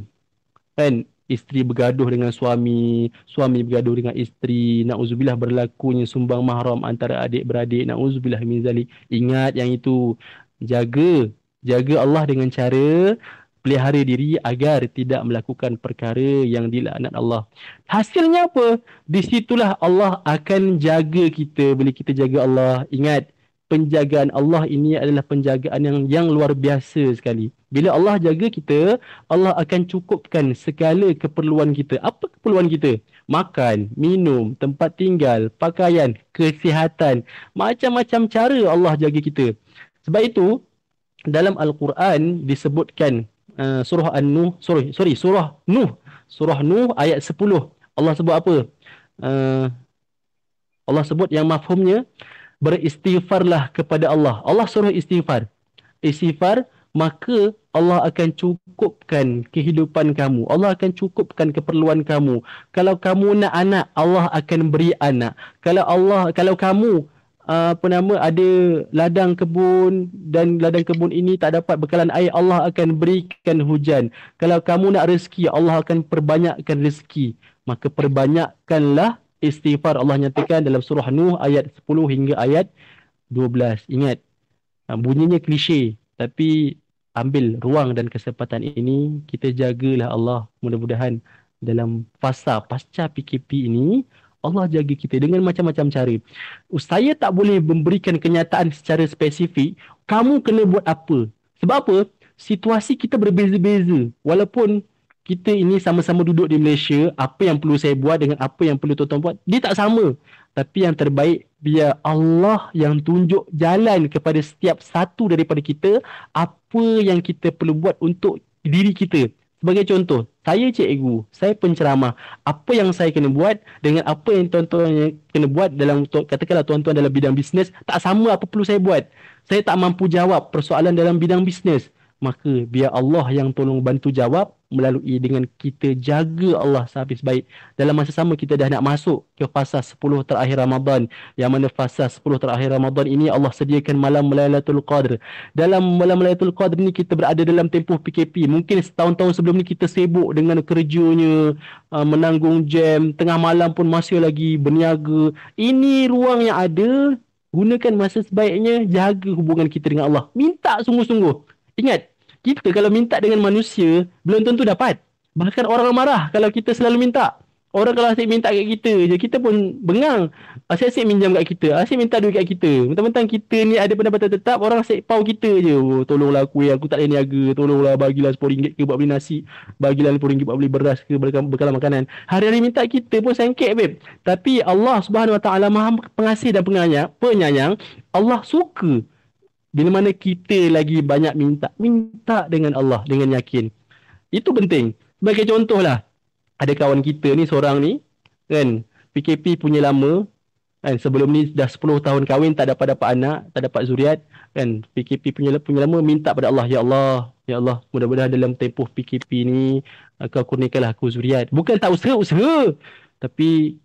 kan isteri bergaduh dengan suami, suami bergaduh dengan isteri, na'udzubillah berlakunya sumbang mahram antara adik-beradik, na'udzubillah min zalik. Ingat yang itu, jaga jaga Allah dengan cara pelihara diri agar tidak melakukan perkara yang dilaknat Allah. Hasilnya apa? Di situlah Allah akan jaga kita bila kita jaga Allah. Ingat, penjagaan Allah ini adalah penjagaan yang yang luar biasa sekali. Bila Allah jaga kita, Allah akan cukupkan segala keperluan kita. Apa keperluan kita? Makan, minum, tempat tinggal, pakaian, kesihatan. Macam-macam cara Allah jaga kita. Sebab itu, dalam al-Quran disebutkan uh, surah An-Nuh sorry sorry surah Nuh surah Nuh ayat 10 Allah sebut apa uh, Allah sebut yang mafhumnya beristighfarlah kepada Allah Allah suruh istighfar istighfar maka Allah akan cukupkan kehidupan kamu Allah akan cukupkan keperluan kamu kalau kamu nak anak Allah akan beri anak kalau Allah kalau kamu Ah, apa nama ada ladang kebun dan ladang kebun ini tak dapat bekalan air Allah akan berikan hujan kalau kamu nak rezeki Allah akan perbanyakkan rezeki maka perbanyakkanlah istighfar Allah nyatakan dalam surah Nuh ayat 10 hingga ayat 12 ingat ah, bunyinya klise tapi ambil ruang dan kesempatan ini kita jagalah Allah mudah-mudahan dalam fasa pasca PKP ini Allah jaga kita dengan macam-macam cara. Saya tak boleh memberikan kenyataan secara spesifik. Kamu kena buat apa? Sebab apa? Situasi kita berbeza-beza. Walaupun kita ini sama-sama duduk di Malaysia, apa yang perlu saya buat dengan apa yang perlu tuan-tuan buat, dia tak sama. Tapi yang terbaik, biar Allah yang tunjuk jalan kepada setiap satu daripada kita, apa yang kita perlu buat untuk diri kita. Sebagai contoh, saya cikgu, saya penceramah. Apa yang saya kena buat dengan apa yang tuan-tuan kena buat dalam katakanlah tuan-tuan dalam bidang bisnes, tak sama apa perlu saya buat. Saya tak mampu jawab persoalan dalam bidang bisnes. Maka biar Allah yang tolong bantu jawab melalui dengan kita jaga Allah sehabis baik. Dalam masa sama kita dah nak masuk ke fasa 10 terakhir Ramadan. Yang mana fasa 10 terakhir Ramadan ini Allah sediakan malam Lailatul Qadr. Dalam malam Lailatul Qadr ni kita berada dalam tempoh PKP. Mungkin setahun-tahun sebelum ni kita sibuk dengan kerjanya, uh, menanggung jam, tengah malam pun masih lagi berniaga. Ini ruang yang ada, gunakan masa sebaiknya jaga hubungan kita dengan Allah. Minta sungguh-sungguh. Ingat, kita kalau minta dengan manusia belum tentu dapat bahkan orang marah kalau kita selalu minta orang kalau asyik minta kat kita je kita pun bengang asyik-asyik minjam kat kita asyik minta duit kat kita mentang-mentang kita ni ada pendapatan tetap orang asyik pau kita je oh, tolonglah aku yang aku tak boleh niaga tolonglah bagilah RM10 ke buat beli nasi bagilah RM10 buat beli beras ke bekalan makanan hari-hari minta kita pun sengkek babe tapi Allah Subhanahu Wa Taala Maha Pengasih dan Penyayang penyayang Allah suka bila mana kita lagi banyak minta. Minta dengan Allah, dengan yakin. Itu penting. Sebagai contohlah, ada kawan kita ni seorang ni, kan, PKP punya lama, kan, sebelum ni dah 10 tahun kahwin, tak dapat-dapat anak, tak dapat zuriat, kan, PKP punya, punya lama, minta pada Allah, Ya Allah, Ya Allah, mudah-mudahan dalam tempoh PKP ni, kau kurnikanlah aku zuriat. Bukan tak usaha, usaha. Tapi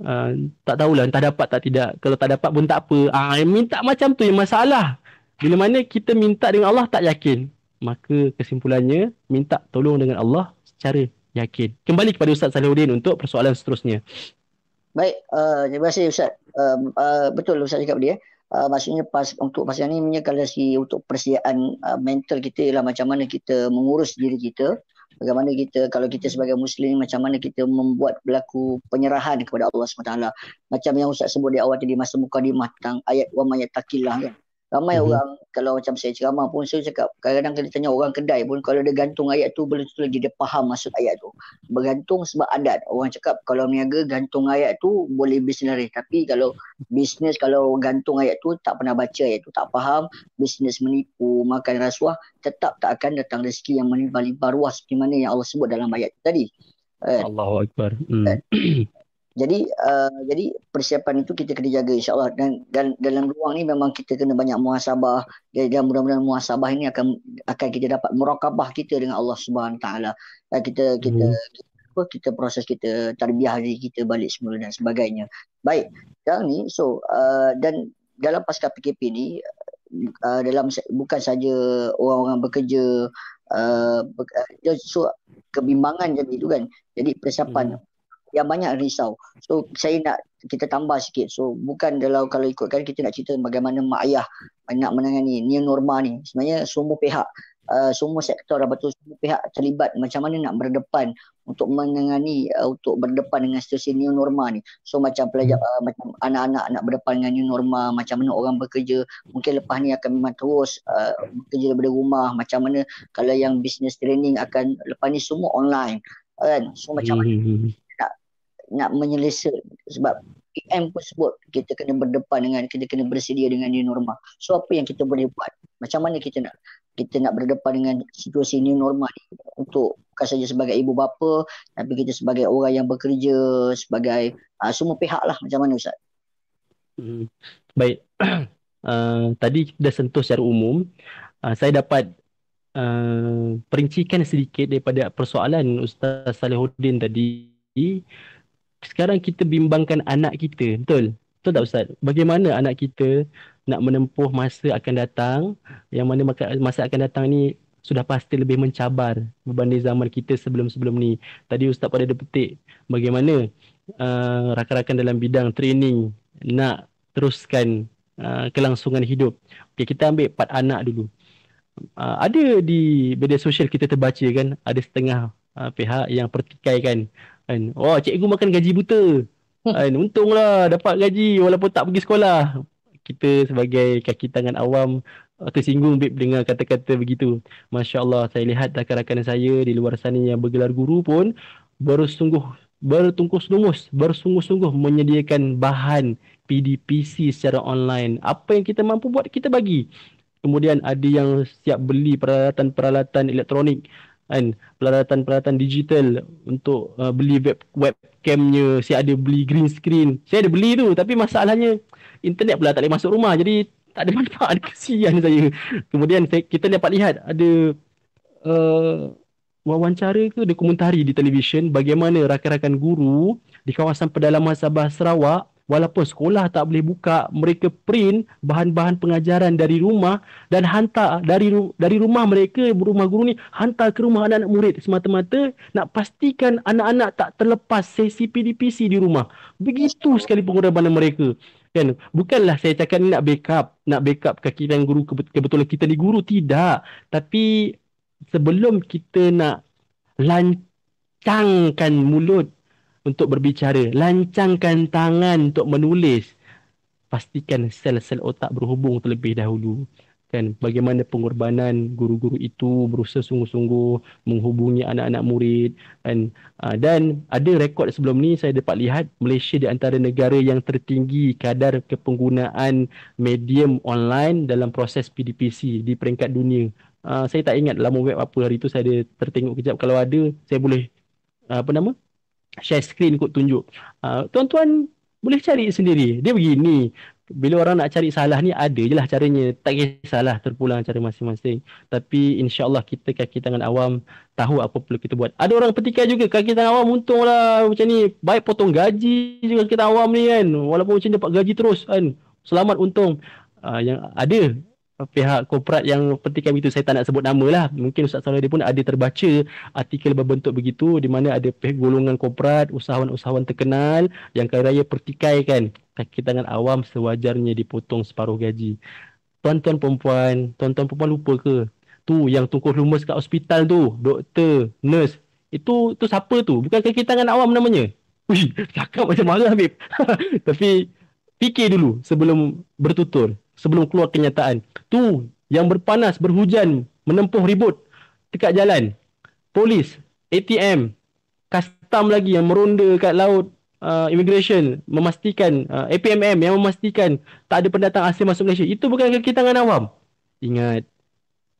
Ah, tak tahulah entah dapat tak tidak. Kalau tak dapat pun tak apa. Ah, uh, minta macam tu yang masalah. Bila mana kita minta dengan Allah tak yakin. Maka kesimpulannya, minta tolong dengan Allah secara yakin. Kembali kepada Ustaz Salahuddin untuk persoalan seterusnya. Baik, uh, terima kasih Ustaz. Uh, uh, betul lah Ustaz cakap dia Uh, eh. maksudnya pas untuk masa ini, punya kalau si untuk persediaan uh, mental kita ialah macam mana kita mengurus diri kita bagaimana kita kalau kita sebagai muslim macam mana kita membuat berlaku penyerahan kepada Allah SWT macam yang ustaz sebut di awal tadi masa muka di ayat wa mayyatakillah kan Ramai mm-hmm. orang kalau macam saya ceramah pun saya cakap kadang-kadang kena tanya orang kedai pun kalau dia gantung ayat tu boleh tu lagi dia faham maksud ayat tu. Bergantung sebab adat. Orang cakap kalau niaga gantung ayat tu boleh bisnes tapi kalau bisnes kalau gantung ayat tu tak pernah baca ayat tu tak faham bisnes menipu makan rasuah tetap tak akan datang rezeki yang melimpah-limpah ruah seperti mana yang Allah sebut dalam ayat tadi. Eh. Allahu akbar. Hmm. Eh. Jadi uh, jadi persiapan itu kita kena jaga insyaAllah dan, dan dalam ruang ni memang kita kena banyak muhasabah dan, dan mudah-mudahan muhasabah ini akan akan kita dapat merokabah kita dengan Allah Subhanahu Taala. Kita kita, hmm. kita kita kita proses kita tarbiyah diri kita balik semula dan sebagainya. Baik. Sekarang ni so uh, dan dalam pasca PKP ni uh, dalam bukan saja orang-orang bekerja uh, so kebimbangan jadi itu kan. Jadi persiapan hmm yang banyak risau. So saya nak kita tambah sikit. So bukan dalam kalau ikutkan kita nak cerita bagaimana mak ayah nak menangani new norma ni. Sebenarnya semua pihak Uh, semua sektor apa tu semua pihak terlibat macam mana nak berdepan untuk menangani uh, untuk berdepan dengan situasi new norma ni so macam pelajar hmm. uh, macam anak-anak nak berdepan dengan new norma macam mana orang bekerja mungkin lepas ni akan memang terus uh, bekerja daripada rumah macam mana kalau yang business training akan lepas ni semua online kan so macam mana hmm, hmm, nak menyelesa sebab PM pun sebut kita kena berdepan dengan kita kena bersedia dengan new normal. So apa yang kita boleh buat? Macam mana kita nak kita nak berdepan dengan situasi new normal ni untuk bukan saja sebagai ibu bapa tapi kita sebagai orang yang bekerja sebagai uh, semua pihak lah macam mana Ustaz? Hmm. Baik. uh, tadi kita dah sentuh secara umum. Uh, saya dapat uh, perincikan sedikit daripada persoalan Ustaz Salihuddin tadi sekarang kita bimbangkan anak kita betul betul tak ustaz bagaimana anak kita nak menempuh masa akan datang yang mana masa akan datang ni sudah pasti lebih mencabar berbanding zaman kita sebelum-sebelum ni tadi ustaz pada petik bagaimana uh, rakan-rakan dalam bidang training nak teruskan uh, kelangsungan hidup okay kita ambil part anak dulu Uh, ada di media sosial kita terbaca kan ada setengah uh, pihak yang pertikaikan kan oh cikgu makan gaji buta hmm. kan untunglah dapat gaji walaupun tak pergi sekolah kita sebagai kaki tangan awam tersinggung bib dengar kata-kata begitu Masya Allah saya lihat rakan-rakan saya di luar sana yang bergelar guru pun bersungguh bertungkus lumus bersungguh-sungguh menyediakan bahan PDPC secara online apa yang kita mampu buat kita bagi kemudian ada yang siap beli peralatan-peralatan elektronik kan peralatan-peralatan digital untuk uh, beli web webcamnya saya ada beli green screen saya ada beli tu tapi masalahnya internet pula tak boleh masuk rumah jadi tak ada manfaat kesian saya kemudian saya, kita dapat lihat ada uh, wawancara ke dokumentari di televisyen bagaimana rakan-rakan guru di kawasan pedalaman Sabah Sarawak walaupun sekolah tak boleh buka mereka print bahan-bahan pengajaran dari rumah dan hantar dari dari rumah mereka rumah guru ni hantar ke rumah anak-anak murid semata-mata nak pastikan anak-anak tak terlepas sesi PDPC di rumah begitu sekali pengorbanan mereka kan bukanlah saya cakap ni nak backup nak backup kaki dan guru kebetulan kita ni guru tidak tapi sebelum kita nak lancangkan mulut untuk berbicara. Lancangkan tangan untuk menulis. Pastikan sel-sel otak berhubung terlebih dahulu. Kan? Bagaimana pengorbanan guru-guru itu berusaha sungguh-sungguh menghubungi anak-anak murid. Kan? Ah, dan ada rekod sebelum ni saya dapat lihat Malaysia di antara negara yang tertinggi kadar kepenggunaan medium online dalam proses PDPC di peringkat dunia. Uh, saya tak ingat laman web apa hari tu saya ada tertengok kejap kalau ada saya boleh uh, apa nama share screen kot tunjuk. Uh, tuan-tuan boleh cari sendiri. Dia begini. Bila orang nak cari salah ni ada je lah caranya. Tak kisahlah terpulang cara masing-masing. Tapi insyaAllah kita kaki tangan awam tahu apa perlu kita buat. Ada orang petikai juga kaki tangan awam untung lah macam ni. Baik potong gaji juga kita awam ni kan. Walaupun macam dapat gaji terus kan. Selamat untung. Uh, yang ada pihak korporat yang pentingkan begitu saya tak nak sebut nama lah mungkin Ustaz Salah dia pun ada terbaca artikel berbentuk begitu di mana ada golongan korporat usahawan-usahawan terkenal yang kaya raya pertikaikan kaki tangan awam sewajarnya dipotong separuh gaji tuan-tuan perempuan tuan-tuan perempuan lupa ke tu yang tungkuh lumus kat hospital tu doktor nurse itu tu siapa tu bukan kaki tangan awam namanya Wih, cakap macam marah Habib. Tapi fikir dulu sebelum bertutur sebelum keluar kenyataan. Tu yang berpanas, berhujan, menempuh ribut dekat jalan. Polis, ATM, custom lagi yang meronda kat laut Uh, immigration memastikan uh, APMM yang memastikan tak ada pendatang asing masuk Malaysia itu bukan kaki tangan awam ingat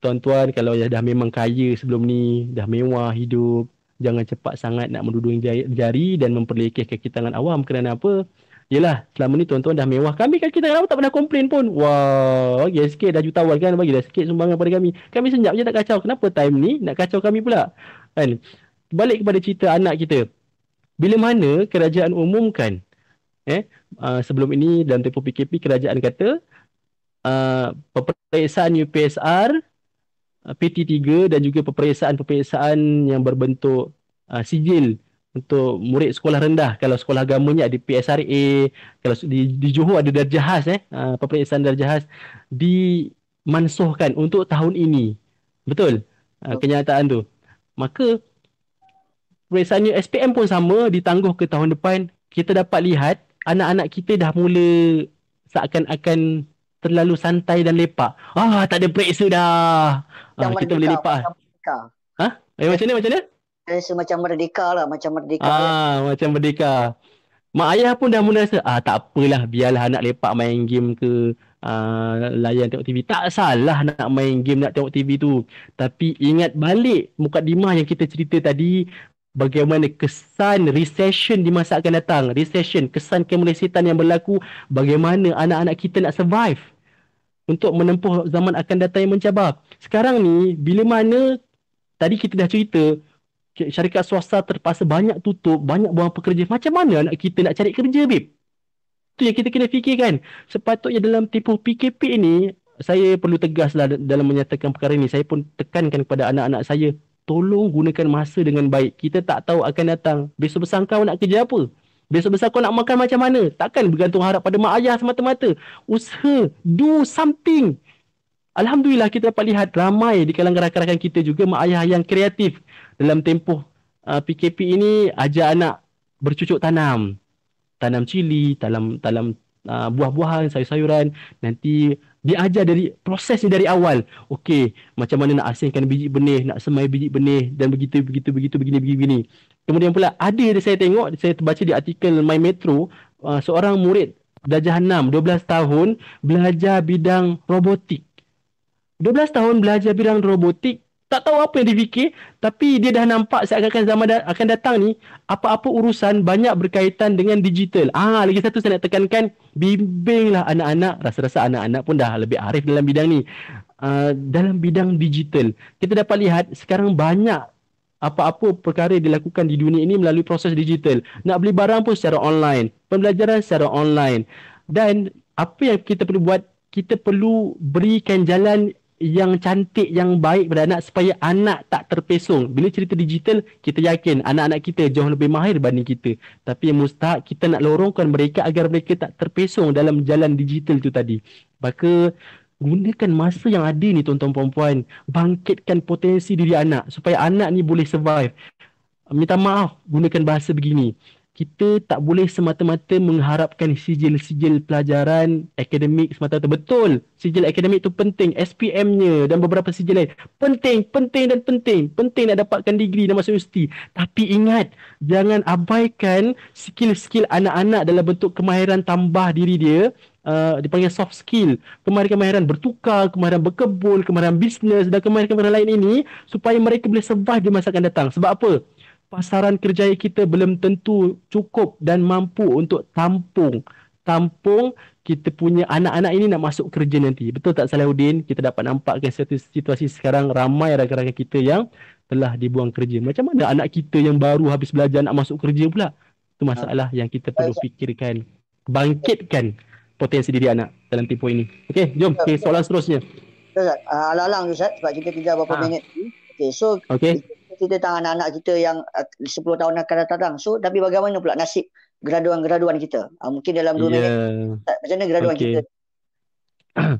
tuan-tuan kalau ya dah memang kaya sebelum ni dah mewah hidup jangan cepat sangat nak mendudung jari dan memperlekeh kaki tangan awam kerana apa Yelah, selama ni tuan-tuan dah mewah. Kami kan kita lama tak pernah komplain pun. Wah, bagi SK dah jutawan kan. Bagi dah sikit sumbangan pada kami. Kami senyap je nak kacau. Kenapa time ni nak kacau kami pula? Kan? Balik kepada cerita anak kita. Bila mana kerajaan umumkan? Eh, uh, sebelum ini dalam tempoh PKP, kerajaan kata uh, peperiksaan UPSR, ah, PT3 dan juga peperiksaan-peperiksaan yang berbentuk uh, sijil untuk murid sekolah rendah kalau sekolah agamanya di PSRA kalau di, di Johor ada darjah khas eh ah, public standard darjah khas dimansuhkan untuk tahun ini betul okay. Ah, kenyataan tu maka Perisanya SPM pun sama ditangguh ke tahun depan kita dapat lihat anak-anak kita dah mula seakan-akan terlalu santai dan lepak. Ah, tak ada periksa dah. Ah, kita boleh lepak. Ha? Eh, macam ni, macam ni? rasa macam merdeka lah macam merdeka ah kan? macam merdeka mak ayah pun dah mula rasa ah tak apalah biarlah anak lepak main game ke ah, layan tengok TV tak salah nak main game nak tengok TV tu tapi ingat balik muka mukadimah yang kita cerita tadi bagaimana kesan recession di masa akan datang recession kesan kemelesetan yang berlaku bagaimana anak-anak kita nak survive untuk menempuh zaman akan datang yang mencabar sekarang ni bila mana tadi kita dah cerita syarikat swasta terpaksa banyak tutup, banyak buang pekerja. Macam mana anak kita nak cari kerja, Bib? Itu yang kita kena fikirkan. Sepatutnya dalam tipu PKP ini, saya perlu tegaslah dalam menyatakan perkara ini. Saya pun tekankan kepada anak-anak saya, tolong gunakan masa dengan baik. Kita tak tahu akan datang. Besok besar kau nak kerja apa? Besok besar kau nak makan macam mana? Takkan bergantung harap pada mak ayah semata-mata. Usaha, do something. Alhamdulillah kita dapat lihat ramai di kalangan rakan-rakan kita juga mak ayah yang kreatif dalam tempoh uh, PKP ini ajak anak bercucuk tanam tanam cili tanam tanam uh, buah-buahan sayur-sayuran nanti dia ajar dari proses ni dari awal okey macam mana nak asingkan biji benih nak semai biji benih dan begitu begitu begitu begini begini, begini. kemudian pula ada yang saya tengok saya terbaca di artikel My Metro uh, seorang murid darjah 6 12 tahun belajar bidang robotik 12 tahun belajar bidang robotik tak tahu apa yang dia fikir tapi dia dah nampak seakan-akan zaman da- akan datang ni apa-apa urusan banyak berkaitan dengan digital. Ah lagi satu saya nak tekankan bimbinglah anak-anak rasa-rasa anak-anak pun dah lebih arif dalam bidang ni. Uh, dalam bidang digital. Kita dapat lihat sekarang banyak apa-apa perkara dilakukan di dunia ini melalui proses digital. Nak beli barang pun secara online, pembelajaran secara online. Dan apa yang kita perlu buat kita perlu berikan jalan yang cantik yang baik pada anak supaya anak tak terpesong. Bila cerita digital, kita yakin anak-anak kita jauh lebih mahir banding kita. Tapi yang mustahak kita nak lorongkan mereka agar mereka tak terpesong dalam jalan digital tu tadi. Maka gunakan masa yang ada ni tuan-tuan puan bangkitkan potensi diri anak supaya anak ni boleh survive. Minta maaf gunakan bahasa begini kita tak boleh semata-mata mengharapkan sijil-sijil pelajaran akademik semata-mata. Betul, sijil akademik tu penting. SPM-nya dan beberapa sijil lain. Penting, penting dan penting. Penting nak dapatkan degree dan masuk universiti. Tapi ingat, jangan abaikan skill-skill anak-anak dalam bentuk kemahiran tambah diri dia. Uh, dipanggil soft skill kemahiran kemahiran bertukar kemahiran berkebun kemahiran bisnes dan kemahiran kemahiran lain ini supaya mereka boleh survive di masa akan datang sebab apa pasaran kerjaya kita belum tentu cukup dan mampu untuk tampung tampung kita punya anak-anak ini nak masuk kerja nanti. Betul tak Salahuddin? Kita dapat nampak ke situasi sekarang ramai rakan-rakan kita yang telah dibuang kerja. Macam mana anak kita yang baru habis belajar nak masuk kerja pula? Itu masalah ha. yang kita perlu fikirkan. Bangkitkan potensi diri anak dalam tempoh ini. Okey, jom. Ya, okay, soalan seterusnya. Ustaz, ya, uh, ya. ah, alang-alang Ustaz sebab kita tinggal beberapa ha. minit. Okey, so okay kita tahan anak-anak kita yang uh, 10 tahun akan datang. So tapi bagaimana pula nasib graduan-graduan kita? Uh, mungkin dalam dua yeah. minit. Macam mana graduan okay. kita?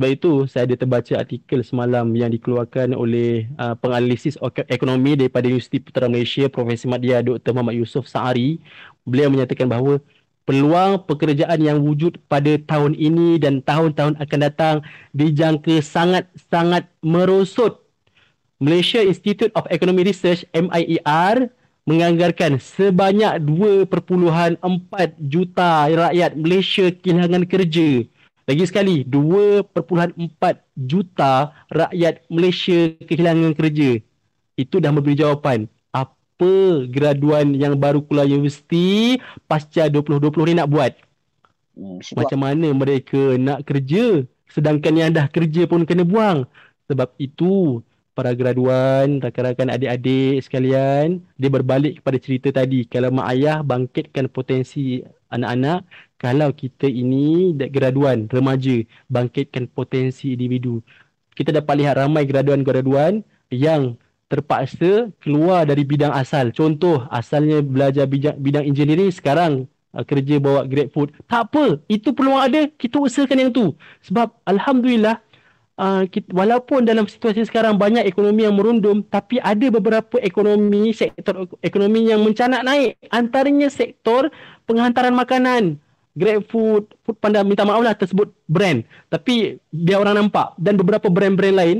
Sebab itu saya ada terbaca artikel semalam yang dikeluarkan oleh uh, penganalisis ekonomi daripada Universiti Putera Malaysia Profesor Madya Dr. Muhammad Yusof Sa'ari. Beliau menyatakan bahawa peluang pekerjaan yang wujud pada tahun ini dan tahun-tahun akan datang dijangka sangat-sangat merosot. Malaysia Institute of Economic Research MIER menganggarkan sebanyak 2.4 juta rakyat Malaysia kehilangan kerja. Lagi sekali, 2.4 juta rakyat Malaysia kehilangan kerja. Itu dah memberi jawapan. Apa graduan yang baru kuliah universiti pasca 2020 ni nak buat? Hmm, Macam mana mereka nak kerja sedangkan yang dah kerja pun kena buang? Sebab itu, para graduan, rakan-rakan adik-adik sekalian, dia berbalik kepada cerita tadi. Kalau mak ayah bangkitkan potensi anak-anak, kalau kita ini graduan, remaja, bangkitkan potensi individu. Kita dapat lihat ramai graduan-graduan yang terpaksa keluar dari bidang asal. Contoh, asalnya belajar bidang, bidang engineering, sekarang uh, kerja bawa grab food. Tak apa, itu peluang ada, kita usahakan yang tu. Sebab Alhamdulillah, uh, ah, kita, walaupun dalam situasi sekarang banyak ekonomi yang merundum tapi ada beberapa ekonomi sektor ekonomi yang mencanak naik antaranya sektor penghantaran makanan Grab Food, Food Panda minta maaf lah tersebut brand. Tapi biar orang nampak dan beberapa brand-brand lain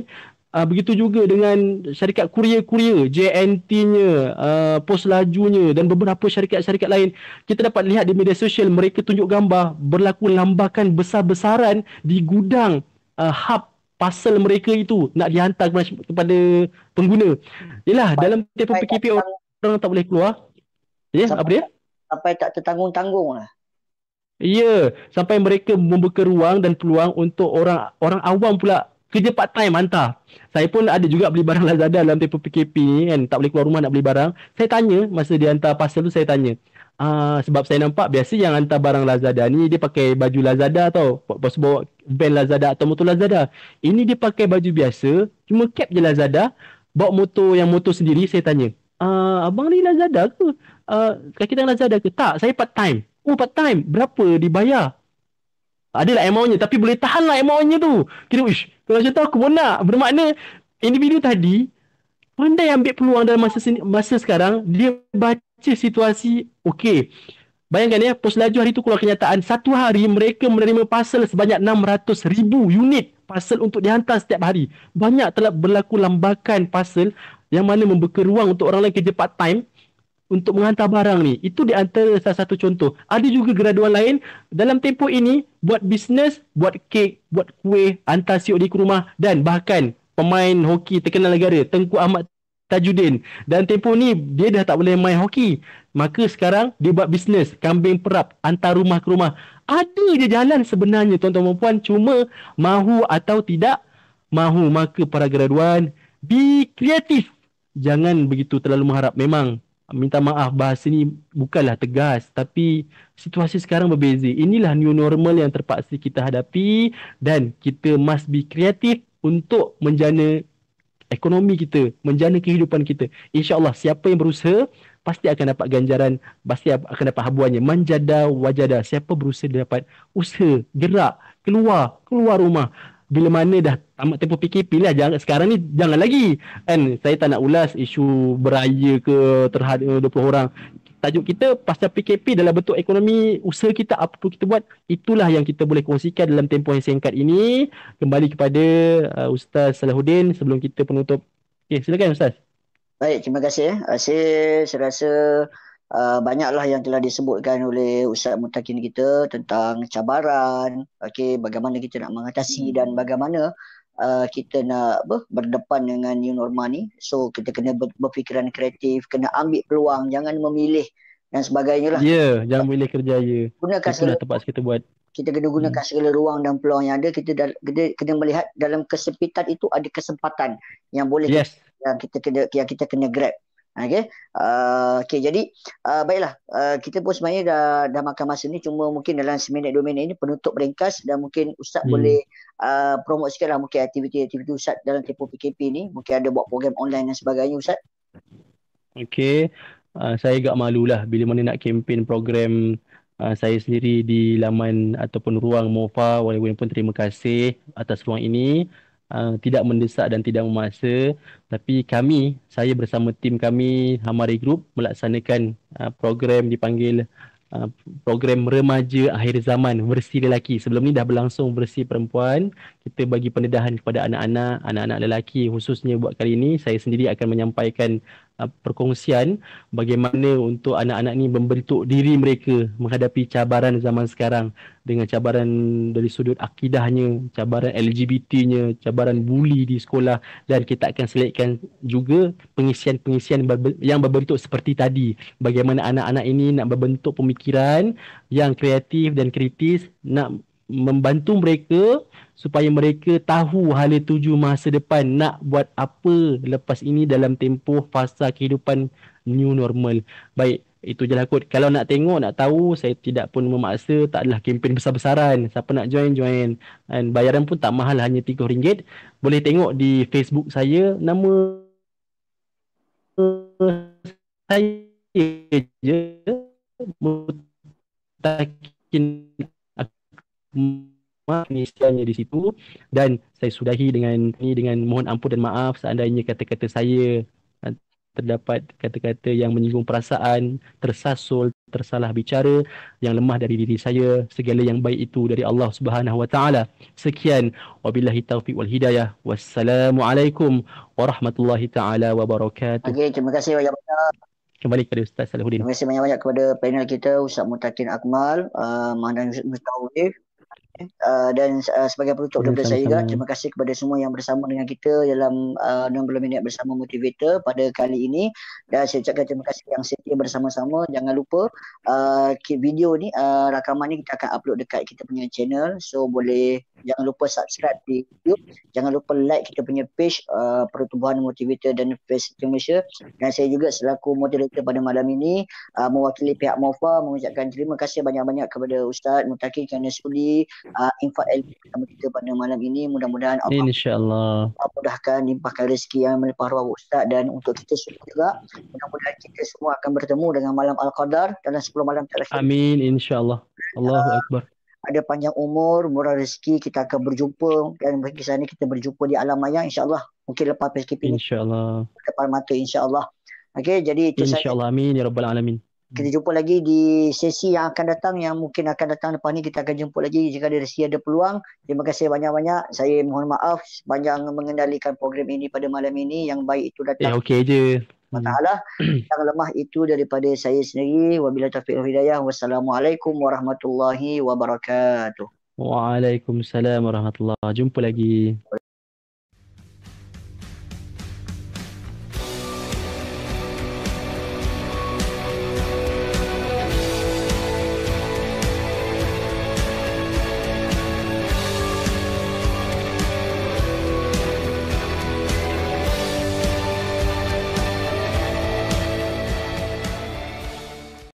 uh, begitu juga dengan syarikat kurier-kurier, JNT-nya, uh, ah, pos lajunya dan beberapa syarikat-syarikat lain. Kita dapat lihat di media sosial mereka tunjuk gambar berlaku lambakan besar-besaran di gudang uh, hub Pasal mereka itu nak dihantar kepada, pengguna. Yalah dalam tempoh PKP orang, orang tak boleh keluar. Ya, yeah, apa dia? Sampai tak tertanggung-tanggung lah. Ya, yeah, sampai mereka membuka ruang dan peluang untuk orang orang awam pula kerja part time hantar. Saya pun ada juga beli barang Lazada dalam tempoh PKP ni kan, tak boleh keluar rumah nak beli barang. Saya tanya masa dia pasal tu saya tanya. Uh, sebab saya nampak biasa yang hantar barang Lazada ni dia pakai baju Lazada tau. Pas bawa van Lazada atau motor Lazada. Ini dia pakai baju biasa, cuma cap je Lazada, bawa motor yang motor sendiri saya tanya. Uh, abang ni Lazada ke? Uh, kaki tangan Lazada ke? Tak, saya part time. Oh part time, berapa dibayar? Adalah MO-nya tapi boleh tahan lah MO-nya tu. Kira, ish, kalau macam tu aku pun nak. Bermakna individu tadi pandai ambil peluang dalam masa sini, masa sekarang dia baca baca situasi okey bayangkan ya pos laju hari itu keluar kenyataan satu hari mereka menerima pasal sebanyak 600 ribu unit pasal untuk dihantar setiap hari banyak telah berlaku lambakan pasal yang mana membuka ruang untuk orang lain kerja part time untuk menghantar barang ni itu di antara salah satu contoh ada juga graduan lain dalam tempoh ini buat bisnes buat kek buat kuih hantar COD ke rumah dan bahkan pemain hoki terkenal negara Tengku Ahmad Tajudin dan tempoh ni dia dah tak boleh main hoki maka sekarang dia buat bisnes kambing perap antar rumah ke rumah ada je jalan sebenarnya tuan-tuan dan puan cuma mahu atau tidak mahu maka para graduan be kreatif jangan begitu terlalu mengharap memang minta maaf bahasa ni bukanlah tegas tapi situasi sekarang berbeza inilah new normal yang terpaksa kita hadapi dan kita must be kreatif untuk menjana ekonomi kita, menjana kehidupan kita. Insya Allah siapa yang berusaha, pasti akan dapat ganjaran, pasti akan dapat habuannya. Manjada wajada, siapa berusaha dapat usaha, gerak, keluar, keluar rumah. Bila mana dah tamat tempoh PKP lah jangan, Sekarang ni jangan lagi And Saya tak nak ulas isu beraya ke Terhadap 20 eh, orang tajuk kita pasal PKP dalam bentuk ekonomi usaha kita apa pun kita buat itulah yang kita boleh kongsikan dalam tempoh yang singkat ini kembali kepada uh, Ustaz Salahuddin sebelum kita penutup okay, eh, silakan Ustaz baik terima kasih uh, Asyik, saya rasa uh, banyaklah yang telah disebutkan oleh Ustaz Mutakin kita tentang cabaran okay, bagaimana kita nak mengatasi hmm. dan bagaimana Uh, kita nak apa, berdepan dengan new normal ni. So kita kena ber- berfikiran kreatif, kena ambil peluang, jangan memilih dan sebagainya lah. Ya, yeah, jangan memilih kerja ya. Gunakan segala tempat kita buat. Kita kena gunakan hmm. segala ruang dan peluang yang ada. Kita, dal- kita kena melihat dalam kesempitan itu ada kesempatan yang boleh yes. kita, yang kita kena yang kita kena grab. Okay, Uh, okay, jadi uh, baiklah uh, kita pun sebenarnya dah dah makan masa ni cuma mungkin dalam seminit minit minit ini penutup ringkas dan mungkin ustaz hmm. boleh uh, promote sikitlah mungkin aktiviti-aktiviti ustaz dalam tempoh PKP ni, mungkin ada buat program online dan sebagainya ustaz. Okay, Uh, saya agak lah bila mana nak kempen program Uh, saya sendiri di laman ataupun ruang MOFA walaupun pun terima kasih atas ruang ini uh, tidak mendesak dan tidak memaksa tapi kami saya bersama tim kami Hamari Group melaksanakan uh, program dipanggil uh, program remaja akhir zaman versi lelaki sebelum ni dah berlangsung versi perempuan kita bagi pendedahan kepada anak-anak anak-anak lelaki khususnya buat kali ini saya sendiri akan menyampaikan perkongsian bagaimana untuk anak-anak ni membentuk diri mereka menghadapi cabaran zaman sekarang dengan cabaran dari sudut akidahnya, cabaran LGBT-nya, cabaran buli di sekolah dan kita akan selitkan juga pengisian-pengisian yang berbentuk seperti tadi. Bagaimana anak-anak ini nak berbentuk pemikiran yang kreatif dan kritis, nak membantu mereka supaya mereka tahu hala tuju masa depan nak buat apa lepas ini dalam tempoh fasa kehidupan new normal. Baik, itu je lah kot. Kalau nak tengok, nak tahu, saya tidak pun memaksa. Tak adalah kempen besar-besaran. Siapa nak join, join. And bayaran pun tak mahal, hanya RM3. Boleh tengok di Facebook saya. Nama saya je. Mutakin Akmal. Mak pengisiannya di situ dan saya sudahi dengan ini dengan mohon ampun dan maaf seandainya kata-kata saya eh, terdapat kata-kata yang menyinggung perasaan, tersasul, tersalah bicara yang lemah dari diri saya, segala yang baik itu dari Allah Subhanahu wa taala. Sekian wabillahi taufiq wal hidayah. Wassalamualaikum warahmatullahi taala wabarakatuh. Okey, terima kasih banyak-banyak. Kembali kepada Ustaz Salahuddin. Terima kasih banyak-banyak kepada panel kita Ustaz Mutakin Akmal, uh, eh, Mahdan Ustaz Mustawif, Eh, dan uh, sebagai penutup daripada saya juga terima kasih kepada semua yang bersama dengan kita dalam uh, 60 minit bersama motivator pada kali ini dan saya ucapkan terima kasih yang setia bersama-sama jangan lupa uh, video ni uh, rakaman ni kita akan upload dekat kita punya channel so boleh jangan lupa subscribe di YouTube jangan lupa like kita punya page uh, pertubuhan motivator dan Facebook Malaysia dan saya juga selaku motivator pada malam ini uh, mewakili pihak MOFA mengucapkan terima kasih banyak-banyak kepada Ustaz Mutakin kerana sudi uh, ah, infak ilmu pertama kita pada malam ini mudah-mudahan Allah insyaallah mudahkan limpahkan rezeki yang melimpah ruah ustaz dan untuk kita semua juga mudah-mudahan kita semua akan bertemu dengan malam al-qadar dalam 10 malam terakhir amin insyaallah Allahu uh, akbar ada panjang umur murah rezeki kita akan berjumpa dan bagi sana kita berjumpa di alam maya insyaallah mungkin lepas PKP insyaallah depan mata insyaallah okey jadi itu insyaallah amin ya rabbal alamin kita hmm. jumpa lagi di sesi yang akan datang yang mungkin akan datang lepas ni kita akan jumpa lagi jika ada rezeki ada peluang terima kasih banyak-banyak saya mohon maaf sepanjang mengendalikan program ini pada malam ini yang baik itu datang ya okey je Mata hmm. yang lemah itu daripada saya sendiri wabila taufiq hidayah wassalamualaikum warahmatullahi wabarakatuh waalaikumsalam warahmatullahi wabarakatuh jumpa lagi